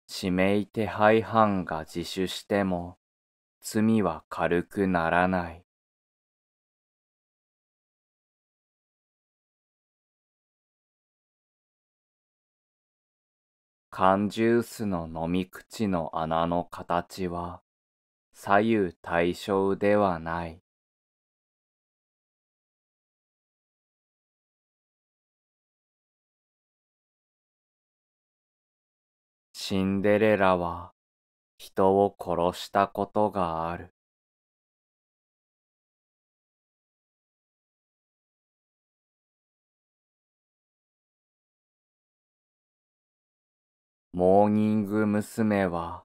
指名手配犯が自首しても罪は軽くならない。缶ジュースの飲み口の穴の形は左右対称ではない。シンデレラは人を殺したことがある。モーニング娘。は、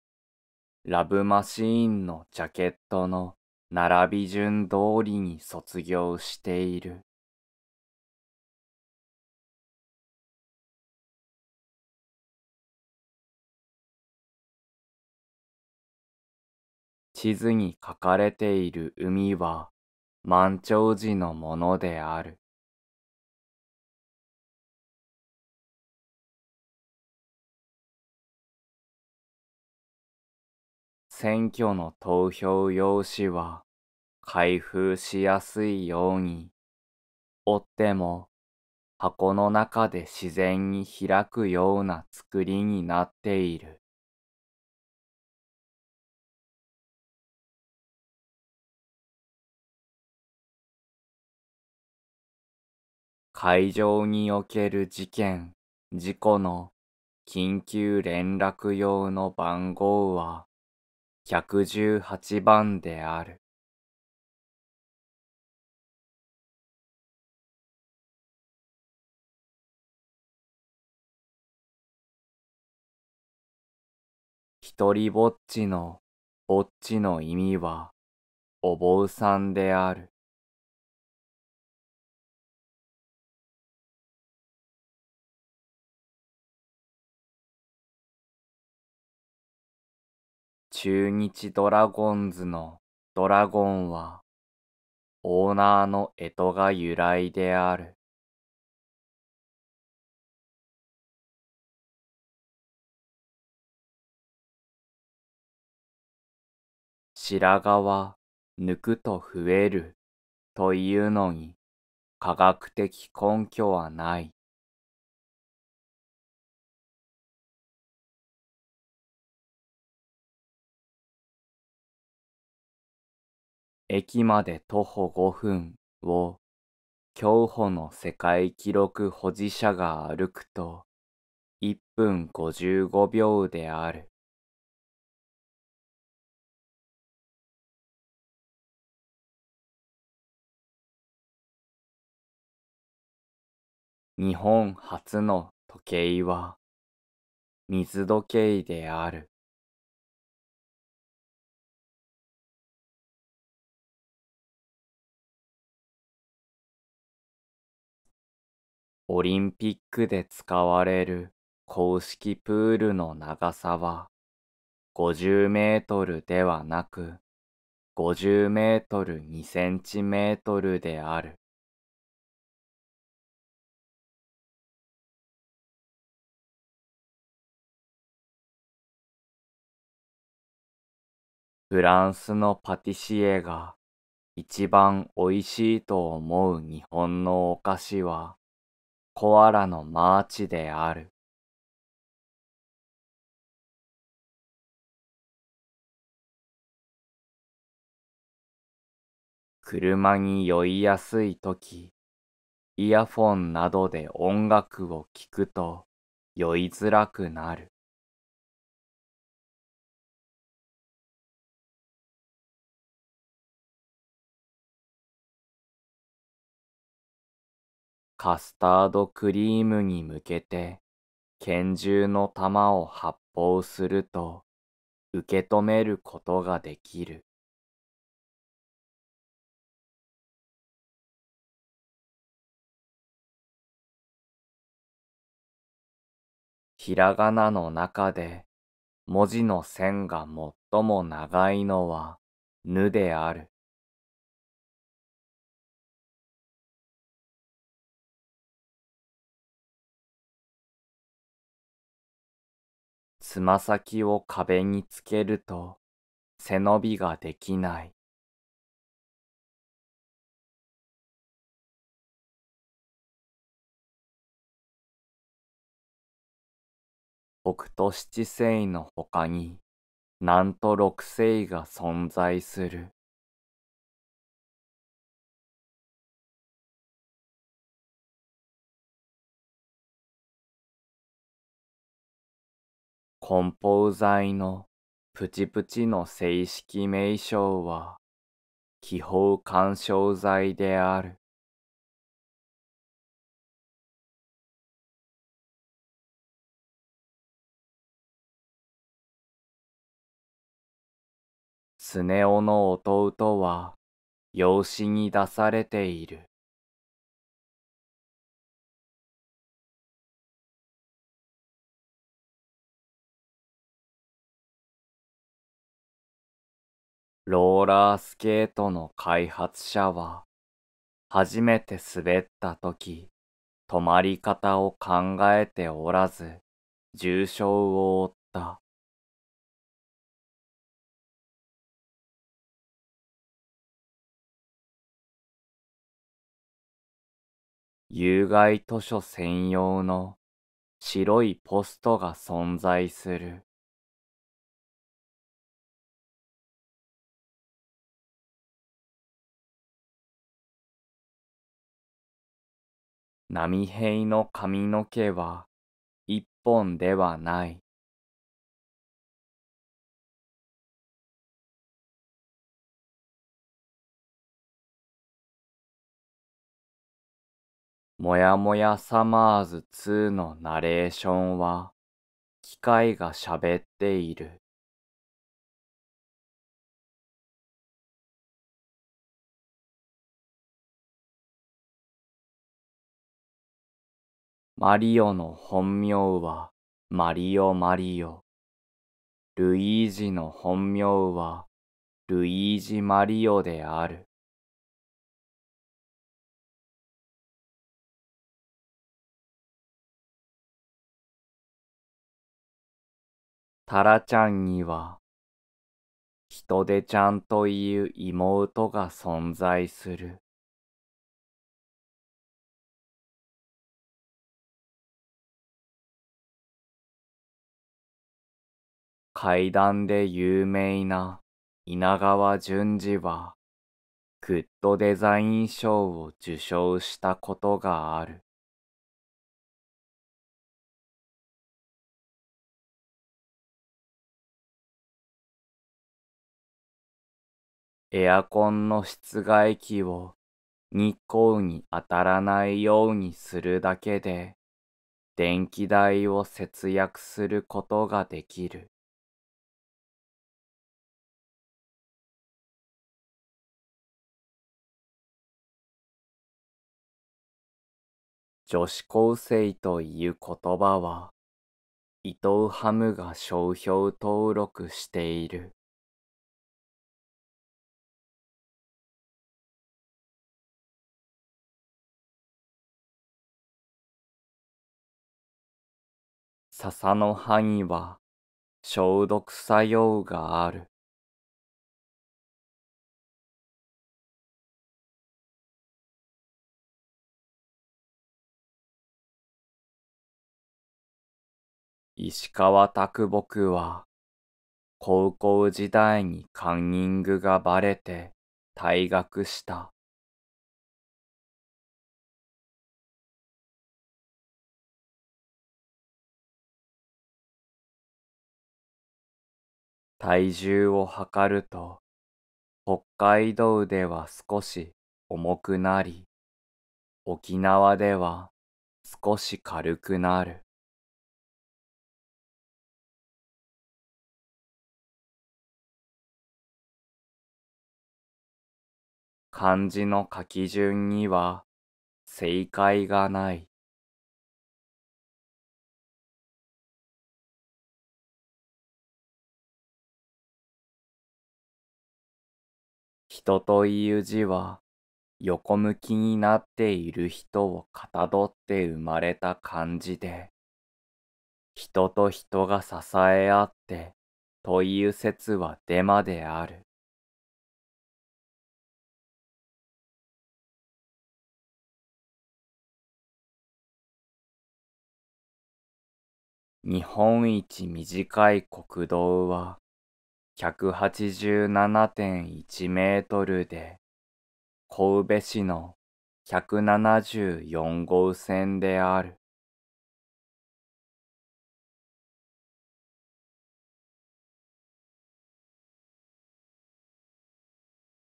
ラブマシーンのジャケットの並び順通りに卒業している。地図に書かれている海は満潮時のものである。選挙の投票用紙は開封しやすいように、折っても箱の中で自然に開くような作りになっている。会場における事件、事故の緊急連絡用の番号は118番である。一人ぼっちのぼっちの意味はお坊さんである。中日ドラゴンズのドラゴンはオーナーの干支が由来である。白髪は抜くと増えるというのに科学的根拠はない。駅まで徒歩5分を競歩の世界記録保持者が歩くと1分55秒である。日本初の時計は水時計である。オリンピックで使われる公式プールの長さは50メートルではなく50メートル2センチメートルである。フランスのパティシエが一番美味しいと思う日本のお菓子はコアラのマーチである。車に酔いやすい時、イヤフォンなどで音楽を聴くと酔いづらくなる。カスタードクリームに向けて拳銃の弾を発砲すると受け止めることができる。ひらがなの中で文字の線が最も長いのはぬである。つま先を壁につけると背伸びができない。北斗七星の他になんと六星が存在する。梱包材のプチプチの正式名称は気泡干渉剤である。スネ夫の弟は養子に出されている。ローラースケートの開発者は、初めて滑った時、止まり方を考えておらず、重傷を負った。有害図書専用の白いポストが存在する。波平の髪の毛は一本ではない。もやもやサマーズ2のナレーションは機械が喋っている。マリオの本名はマリオマリオ。ルイージの本名はルイージマリオである。タラちゃんには、ヒトデちゃんという妹が存在する。階段で有名な稲川淳二は、グッドデザイン賞を受賞したことがある。エアコンの室外機を日光に当たらないようにするだけで電気代を節約することができる。女子高生という言葉は、伊藤ハムが商標登録している。笹の葉には消毒作用がある。石川拓木は、高校時代にカンニングがバレて退学した。体重を測ると、北海道では少し重くなり、沖縄では少し軽くなる。漢字の書き順には正解がない。人という字は横向きになっている人をかたどって生まれた漢字で、人と人が支え合ってという説はデマである。日本一短い国道は187.1メートルで、神戸市の174号線である。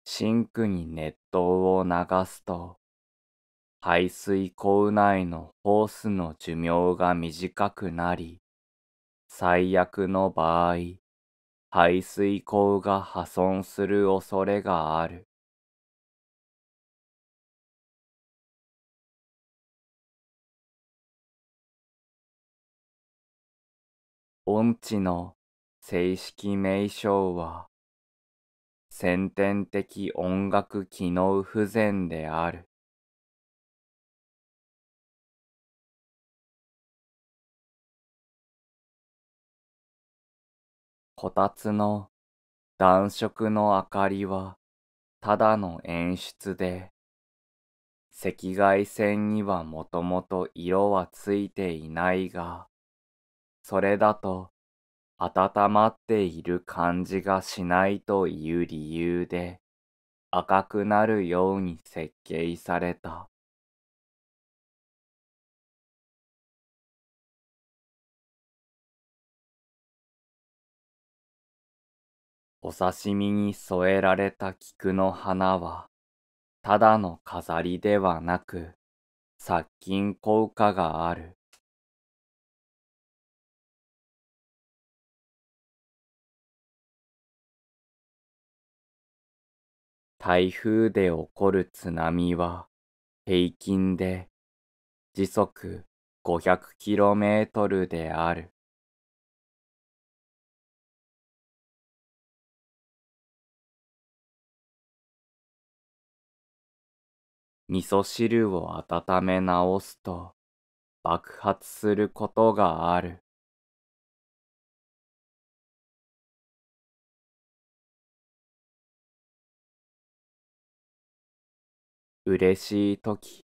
シンクに熱湯を流すと、排水溝内のホースの寿命が短くなり、最悪の場合、排水口が破損する恐れがある。音痴の正式名称は先天的音楽機能不全である。こたつの暖色の明かりはただの演出で、赤外線にはもともと色はついていないが、それだと温まっている感じがしないという理由で赤くなるように設計された。お刺身に添えられた菊の花は、ただの飾りではなく、殺菌効果がある。台風で起こる津波は、平均で時速 500km である。味噌汁を温め直すと爆発することがある。嬉しいとき、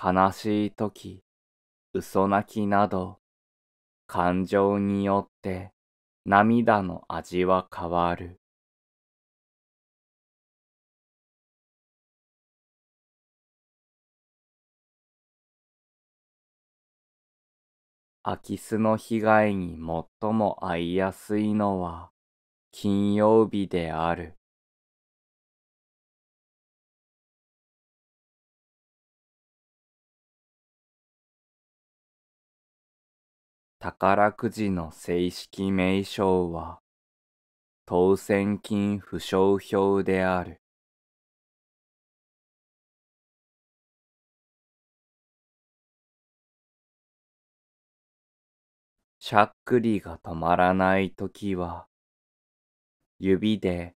悲しいとき、嘘泣きなど、感情によって涙の味は変わる。空き巣の被害に最も遭いやすいのは金曜日である。宝くじの正式名称は当選金不詳表である。しゃっくりが止まらないときは、指で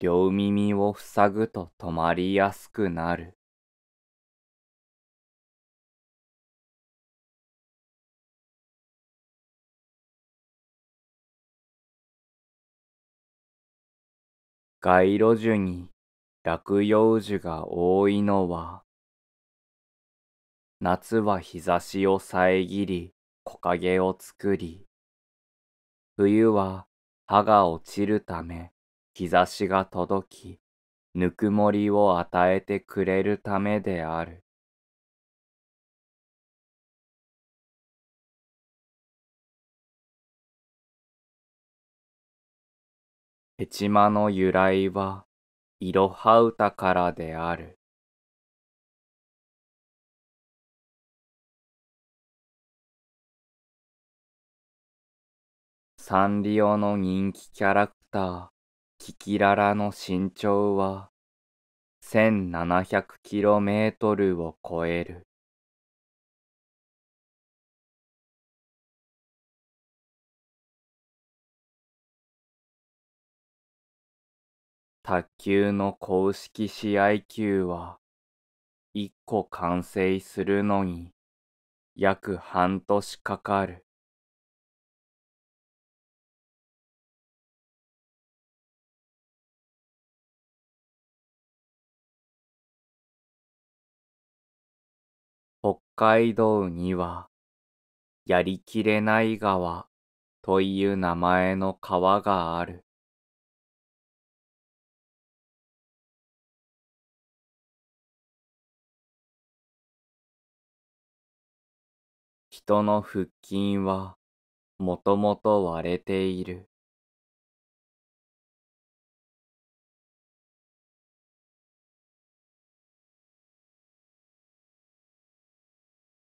両耳を塞ぐと止まりやすくなる。街路樹に落葉樹が多いのは、夏は日差しを遮り、木陰を作り、冬は葉が落ちるため日差しが届き、ぬくもりを与えてくれるためである。ヘチマの由来は、いろは歌からである。サンリオの人気キャラクター、キキララの身長は、1700km を超える。卓球の公式試合球は、1個完成するのに、約半年かかる。海道には、やりきれない川という名前の川がある。人の腹筋はもともと割れている。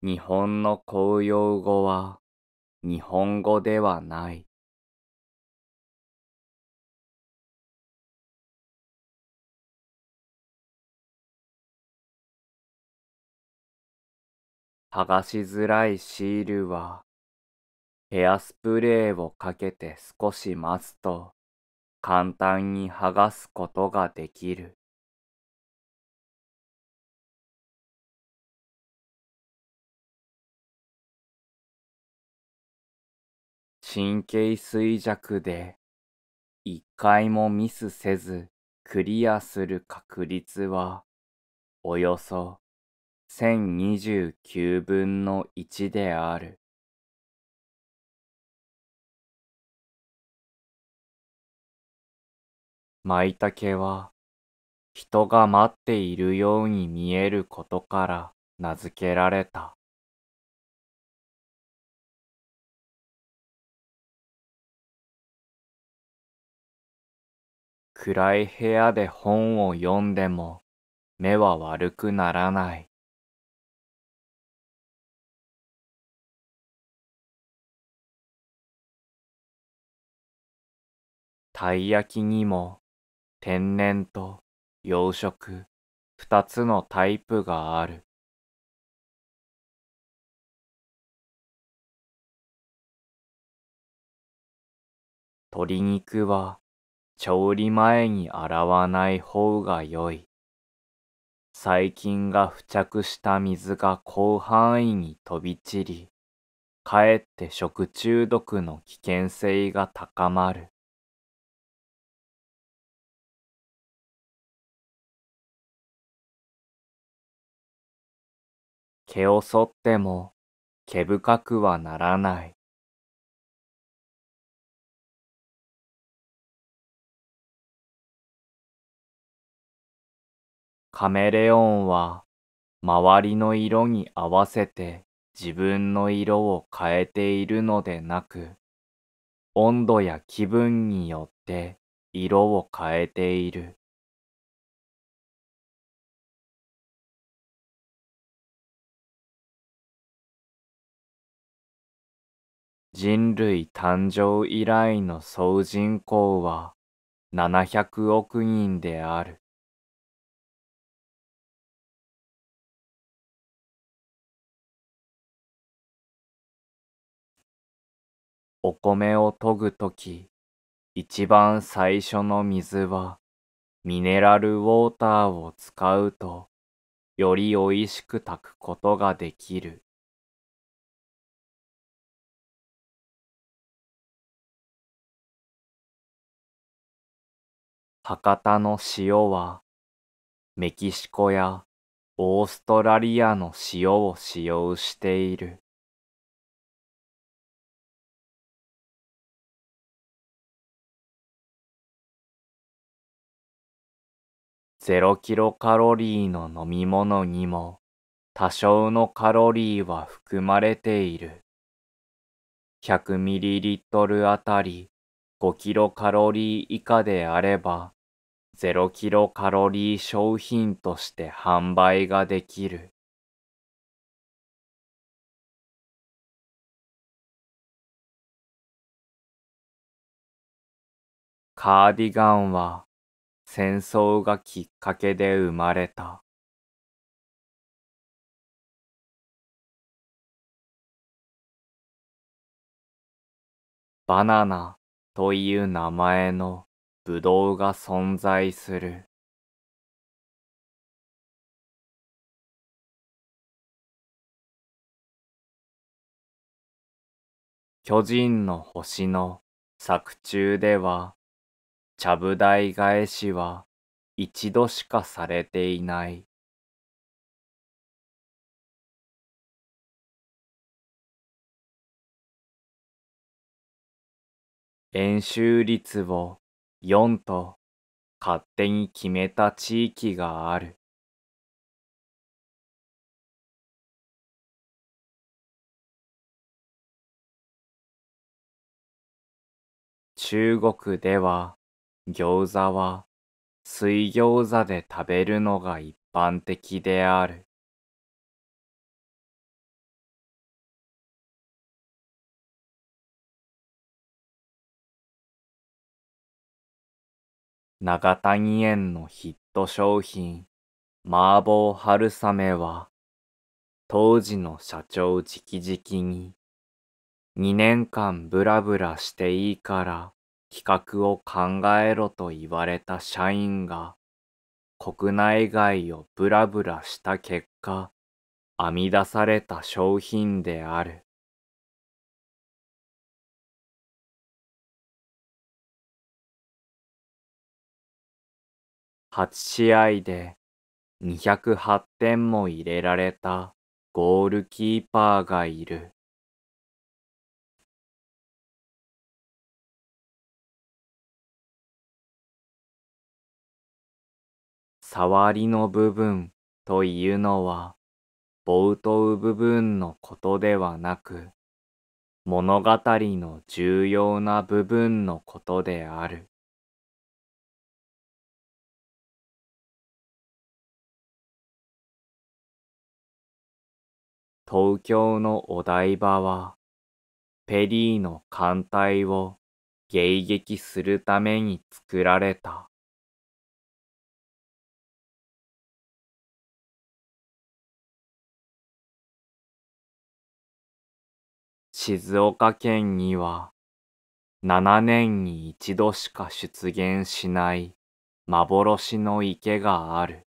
日本の公用語は日本語ではない。剥がしづらいシールはヘアスプレーをかけて少し待つと簡単に剥がすことができる。神経衰弱で一回もミスせずクリアする確率はおよそ1029分の1である。舞茸は人が待っているように見えることから名付けられた。暗い部屋で本を読んでも目は悪くならない。たい焼きにも天然と養殖二つのタイプがある。鶏肉は調理前に洗わない方が良い。細菌が付着した水が広範囲に飛び散り、かえって食中毒の危険性が高まる。毛を剃っても毛深くはならない。カメレオンは周りの色に合わせて自分の色を変えているのでなく、温度や気分によって色を変えている。人類誕生以来の総人口は700億人である。お米を研ぐとき、一番最初の水は、ミネラルウォーターを使うと、より美味しく炊くことができる。博多の塩は、メキシコやオーストラリアの塩を使用している。0キロカロリーの飲み物にも多少のカロリーは含まれている。100ミリリットルあたり5キロカロリー以下であれば0キロカロリー商品として販売ができる。カーディガンは戦争がきっかけで生まれた。バナナという名前のブドウが存在する。巨人の星の作中ではちゃぶ台返しは一度しかされていない。円周率を4と勝手に決めた地域がある。中国では餃子は水餃子で食べるのが一般的である。長谷園のヒット商品、麻婆春雨は、当時の社長直々に、2年間ブラブラしていいから、企画を考えろと言われた社員が、国内外をブラブラした結果、編み出された商品である。8試合で208点も入れられたゴールキーパーがいる。触りの部分というのは、冒頭とう部分のことではなく、物語の重要な部分のことである。東京のお台場は、ペリーの艦隊を迎撃するために作られた。静岡県には7年に一度しか出現しない幻の池がある。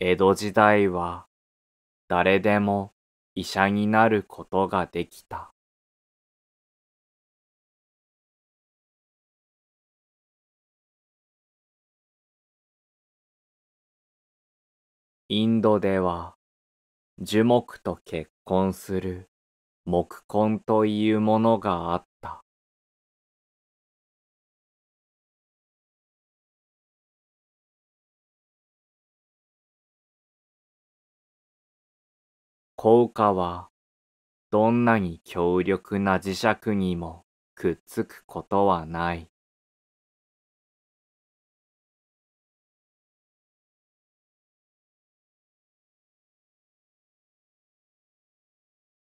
江戸時代は誰でも医者になることができた。インドでは樹木と結婚する木婚というものがあった。効果はどんなに強力な磁石にもくっつくことはない。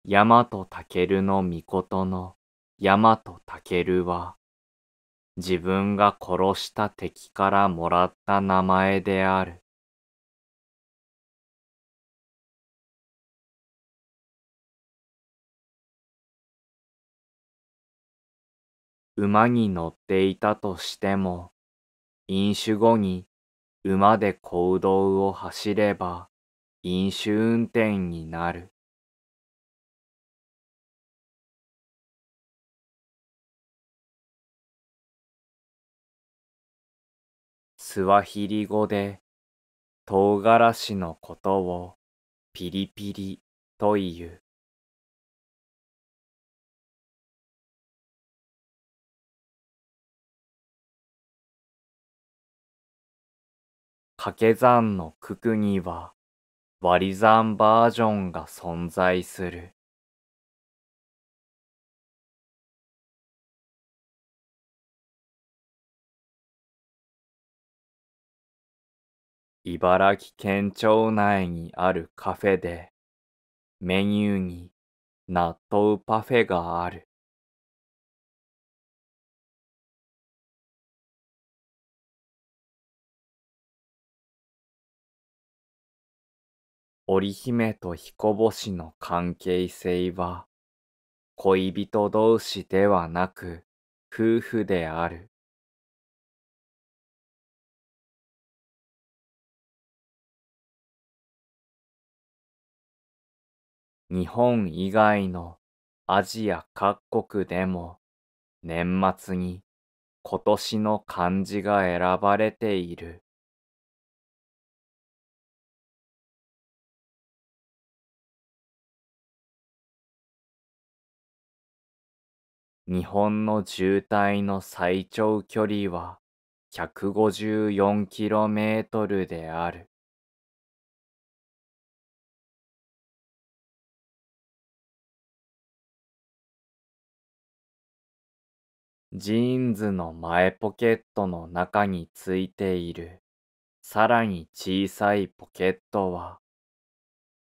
大和健の御事の大和健は、自分が殺した敵からもらった名前である。馬に乗っていたとしても、飲酒後に馬で行動を走れば飲酒運転になる。スワヒリ語で唐辛子のことをピリピリという。掛け算の九九には割り算バージョンが存在する。茨城県庁内にあるカフェで、メニューに納豆パフェがある。織姫と彦星の関係性は恋人同士ではなく夫婦である。日本以外のアジア各国でも年末に今年の漢字が選ばれている。日本の渋滞の最長距離は 154km である。ジーンズの前ポケットの中についているさらに小さいポケットは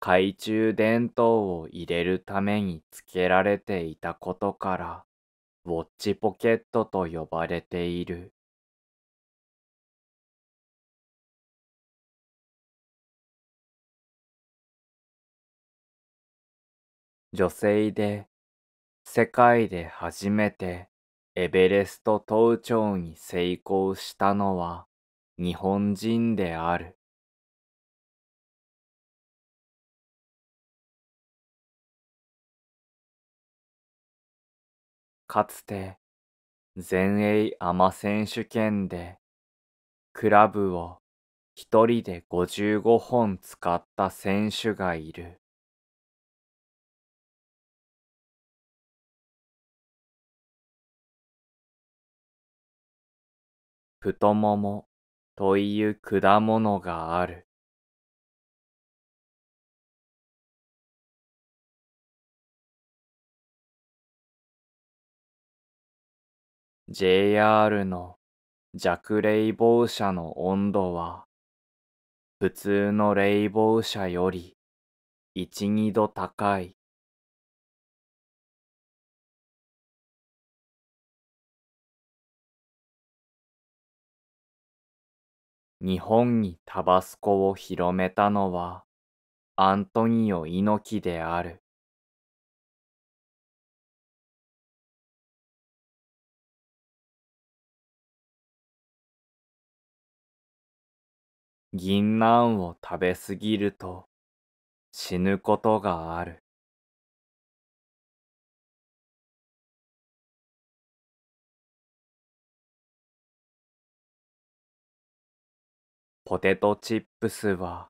懐中電灯を入れるためにつけられていたことからウォッチポケットと呼ばれている。女性で世界で初めてエベレスト登頂に成功したのは日本人である。かつて全英アマ選手権でクラブを一人で55本使った選手がいる。太ももという果物がある。JR の弱冷房車の温度は普通の冷房車より一二度高い。日本にタバスコを広めたのはアントニオ猪木である。銀杏を食べすぎると死ぬことがある。ポテトチップスは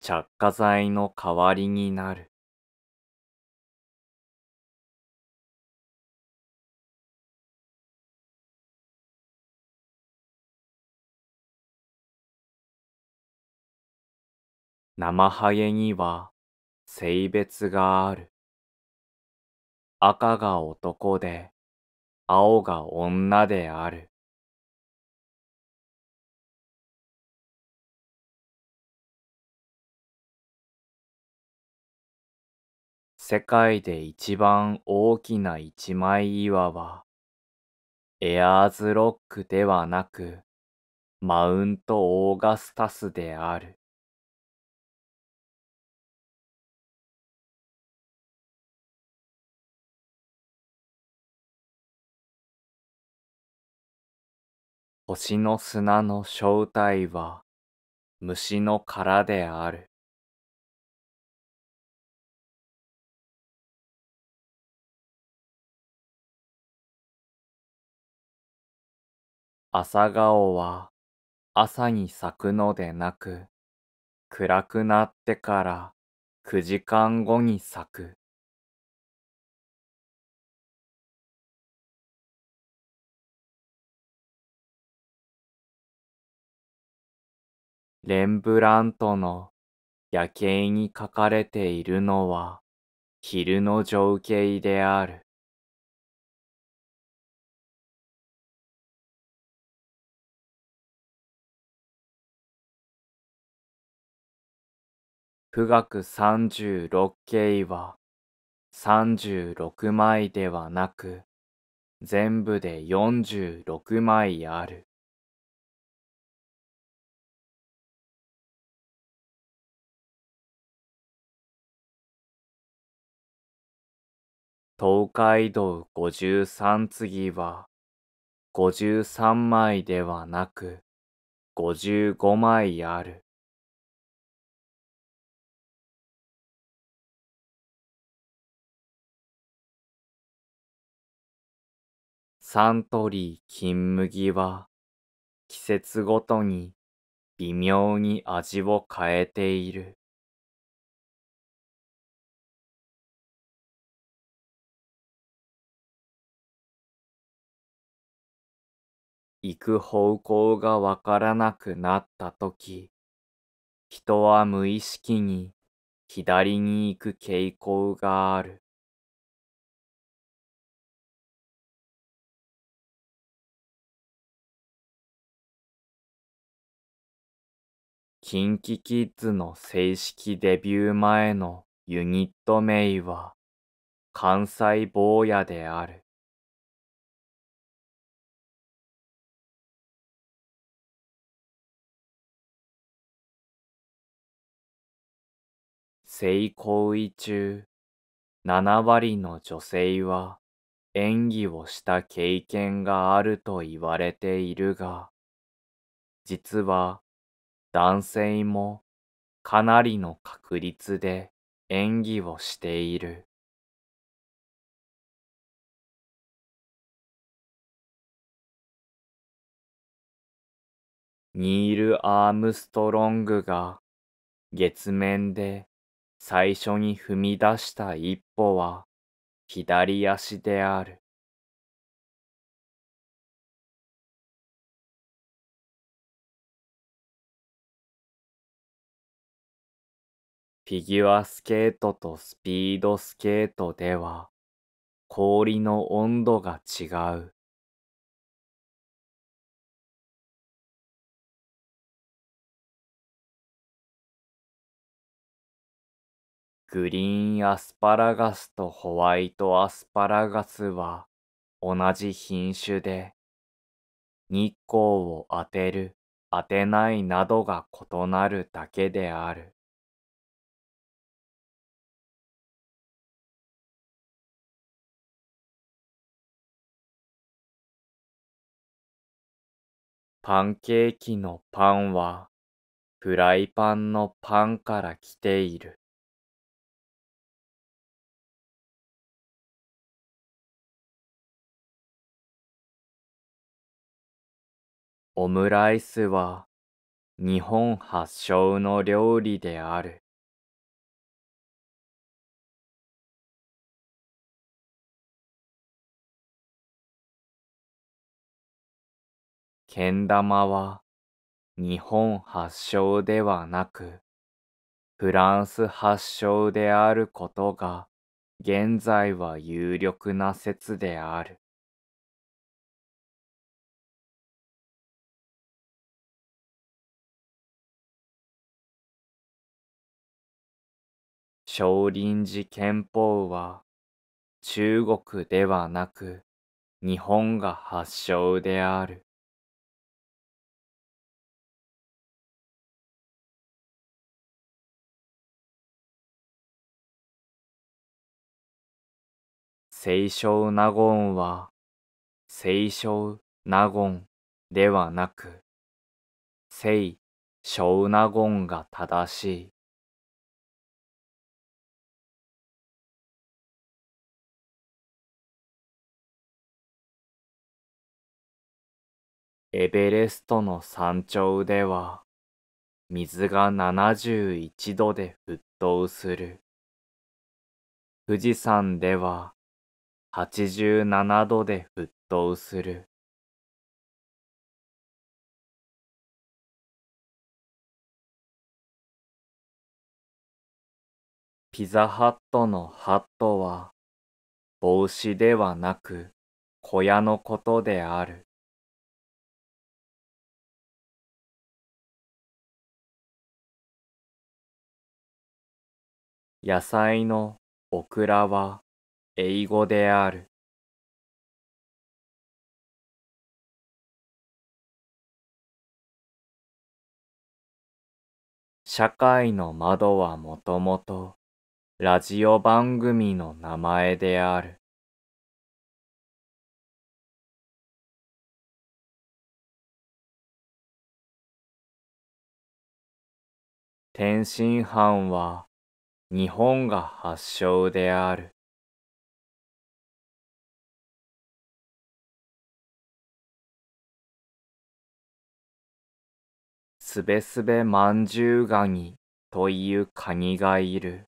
着火剤の代わりになる。生ハゲには性別がある。赤が男で、青が女である。世界で一番大きな一枚岩は、エアーズロックではなく、マウントオーガスタスである。星の砂の正体は虫の殻である。朝顔は朝に咲くのでなく、暗くなってから9時間後に咲く。レンブラントの夜景に書かれているのは昼の情景である。富岳三十六景は三十六枚ではなく全部で四十六枚ある。東海道五十三次は五十三枚ではなく五十五枚ある。サントリー金麦は季節ごとに微妙に味を変えている。行く方向がわからなくなったとき、人は無意識に左に行く傾向がある。キンキキッズの正式デビュー前のユニット名は関西坊やである。性行為中、7割の女性は演技をした経験があると言われているが、実は男性もかなりの確率で演技をしている。ニール・アームストロングが月面で最初に踏み出した一歩は左足である。フィギュアスケートとスピードスケートでは氷の温度が違う。グリーンアスパラガスとホワイトアスパラガスは同じ品種で日光を当てる当てないなどが異なるだけである。パンケーキのパンはフライパンのパンから来ている。オムライスは日本発祥の料理である。けん玉は日本発祥ではなく、フランス発祥であることが現在は有力な説である。少林寺拳法は中国ではなく日本が発祥である。清少納言は、清少納言ではなく、清少納言が正しい。エベレストの山頂では、水が71度で沸騰する。富士山では87度で沸騰する。ピザハットのハットは帽子ではなく小屋のことである。野菜のオクラは英語である社会の窓はもともとラジオ番組の名前である。天津飯は日本が発祥である。すべすべまんじゅうガニというカニがいる。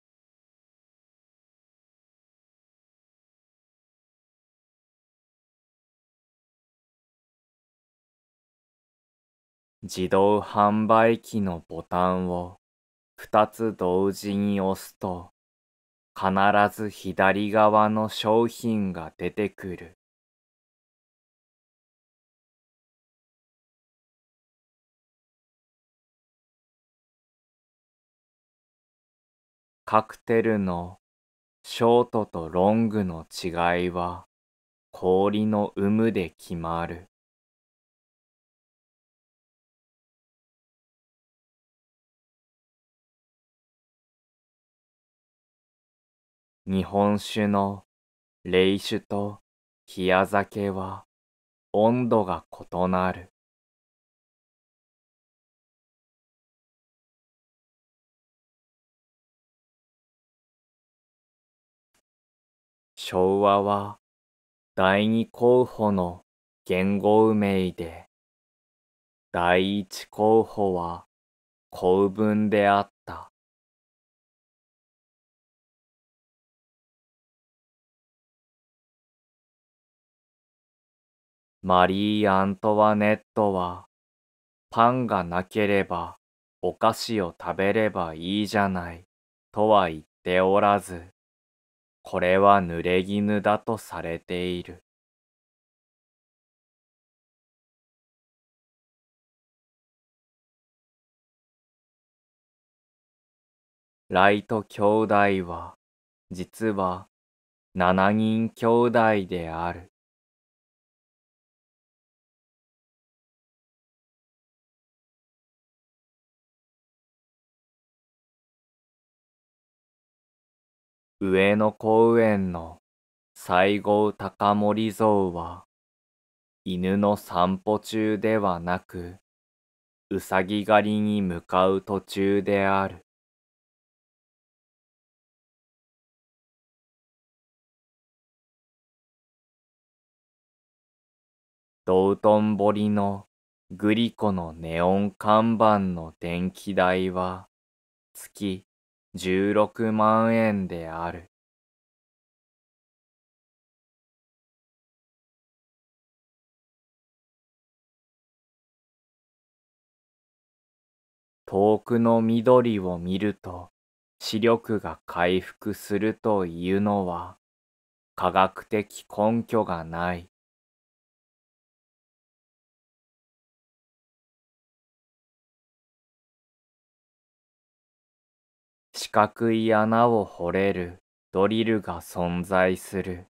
自動販売機のボタンを二つ同時に押すと必ず左側の商品が出てくる。カクテルのショートとロングの違いは氷の有無で決まる。日本酒の冷酒と冷酒は温度が異なる。昭和は第二候補の言語名で、第一候補は公文であった。マリー・アントワネットは、パンがなければお菓子を食べればいいじゃない、とは言っておらず、これは濡れ衣だとされている。ライト兄弟は実は七人兄弟である。上野公園の西郷隆盛像は、犬の散歩中ではなく、うさぎ狩りに向かう途中である。道頓堀のグリコのネオン看板の電気代は月16万円である。遠くの緑を見ると視力が回復するというのは科学的根拠がない。四角い穴を掘れるドリルが存在する。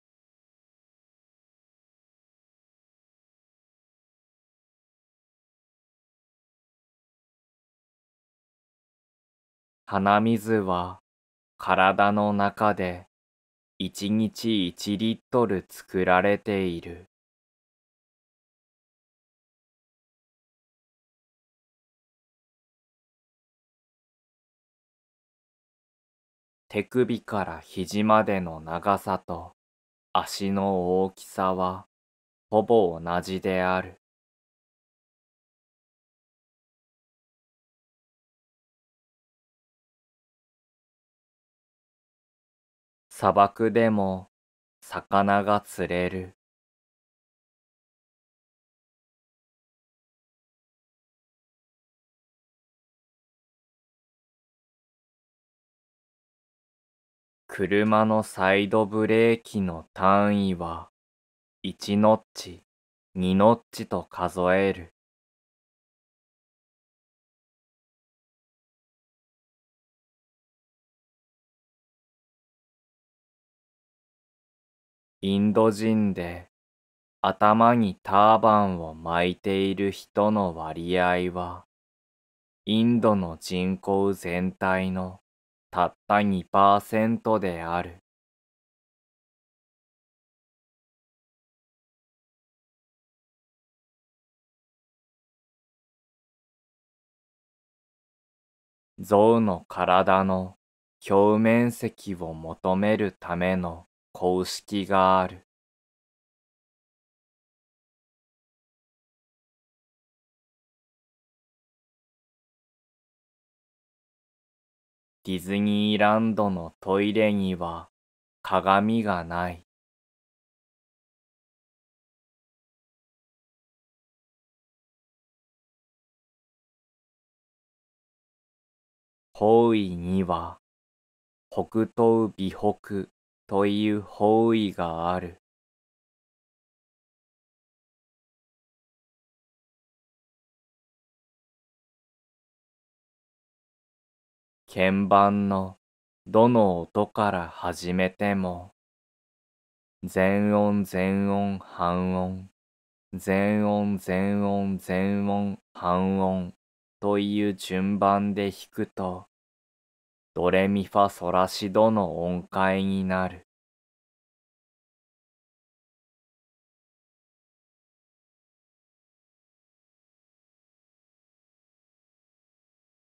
鼻水は体の中で一日一リットル作られている。手首から肘までの長さと足の大きさはほぼ同じである。砂漠でも魚が釣れる。車のサイドブレーキの単位は1ノッチ、2ノッチと数える。インド人で頭にターバンを巻いている人の割合はインドの人口全体のたった2%である。象の体の表面積を求めるための公式がある。ディズニーランドのトイレには鏡がない。方位には北東美北という方位がある。鍵盤のどの音から始めても、全音全音半音、全音全音全音半音という順番で弾くと、ドレミファソラシドの音階になる。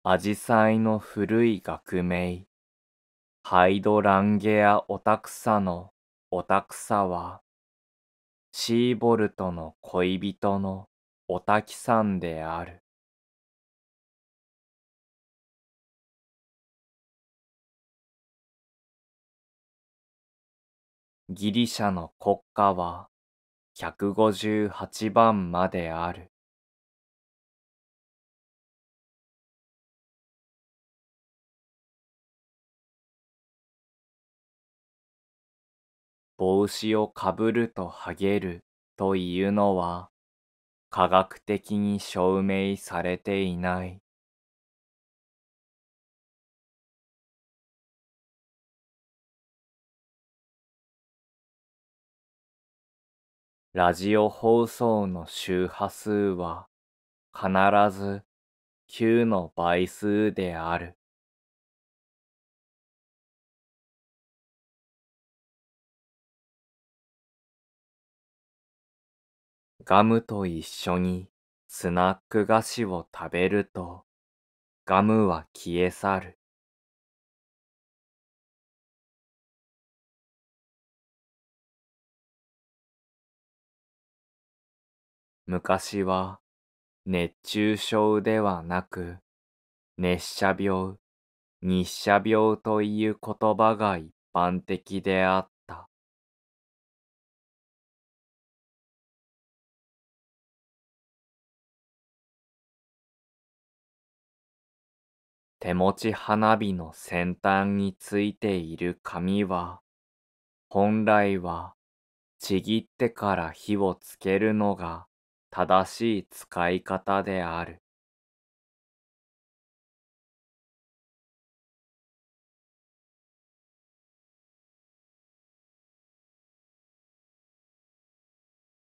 アジサイの古い学名、ハイドランゲアオタクサのオタクサは、シーボルトの恋人のオタキさんである。ギリシャの国家は158番まである。帽子をかぶるとはげるというのは科学的に証明されていない。ラジオ放送の周波数は必ず9の倍数である。ガムと一緒にスナック菓子を食べるとガムは消え去る。昔は熱中症ではなく熱射病、日射病という言葉が一般的であった。手持ち花火の先端についている紙は、本来はちぎってから火をつけるのが正しい使い方である。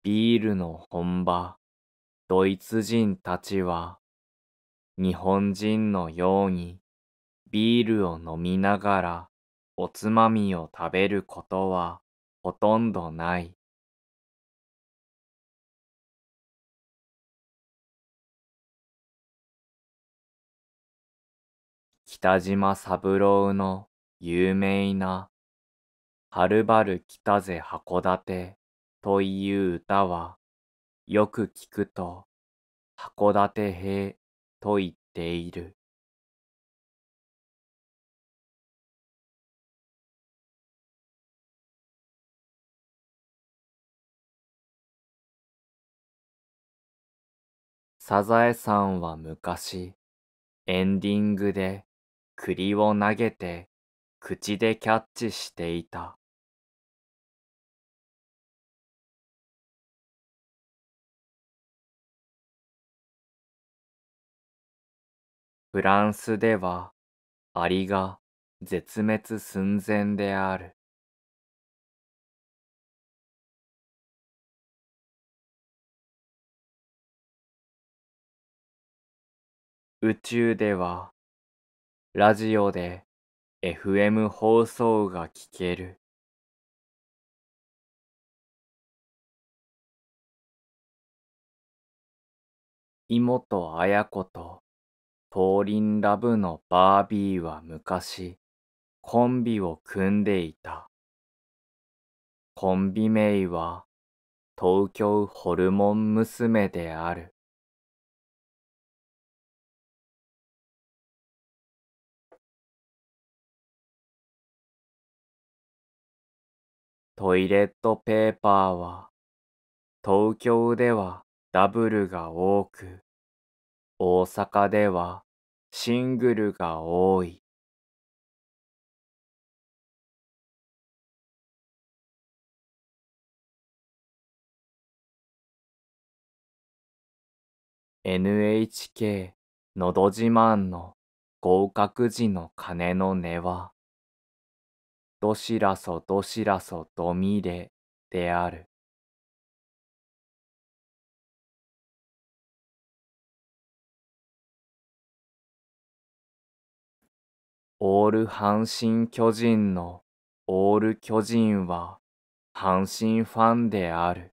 ビールの本場、ドイツ人たちは、日本人のようにビールを飲みながらおつまみを食べることはほとんどない。北島三郎の有名なはるばる来たぜ函館という歌はよく聞くと函館兵と言っている。サザエさんは昔、エンディングで栗を投げて口でキャッチしていた。フランスではアリが絶滅寸前である。宇宙ではラジオで FM 放送が聞ける。妹綾子とトーリンラブのバービーは昔、コンビを組んでいた。コンビ名は、東京ホルモン娘である。トイレットペーパーは東京ではダブルが多く大阪ではシングルが多い。NHK のど自慢の合格時の鐘の音は、どしらそどしらそどみれである。オール阪神巨人のオール巨人は阪神ファンである。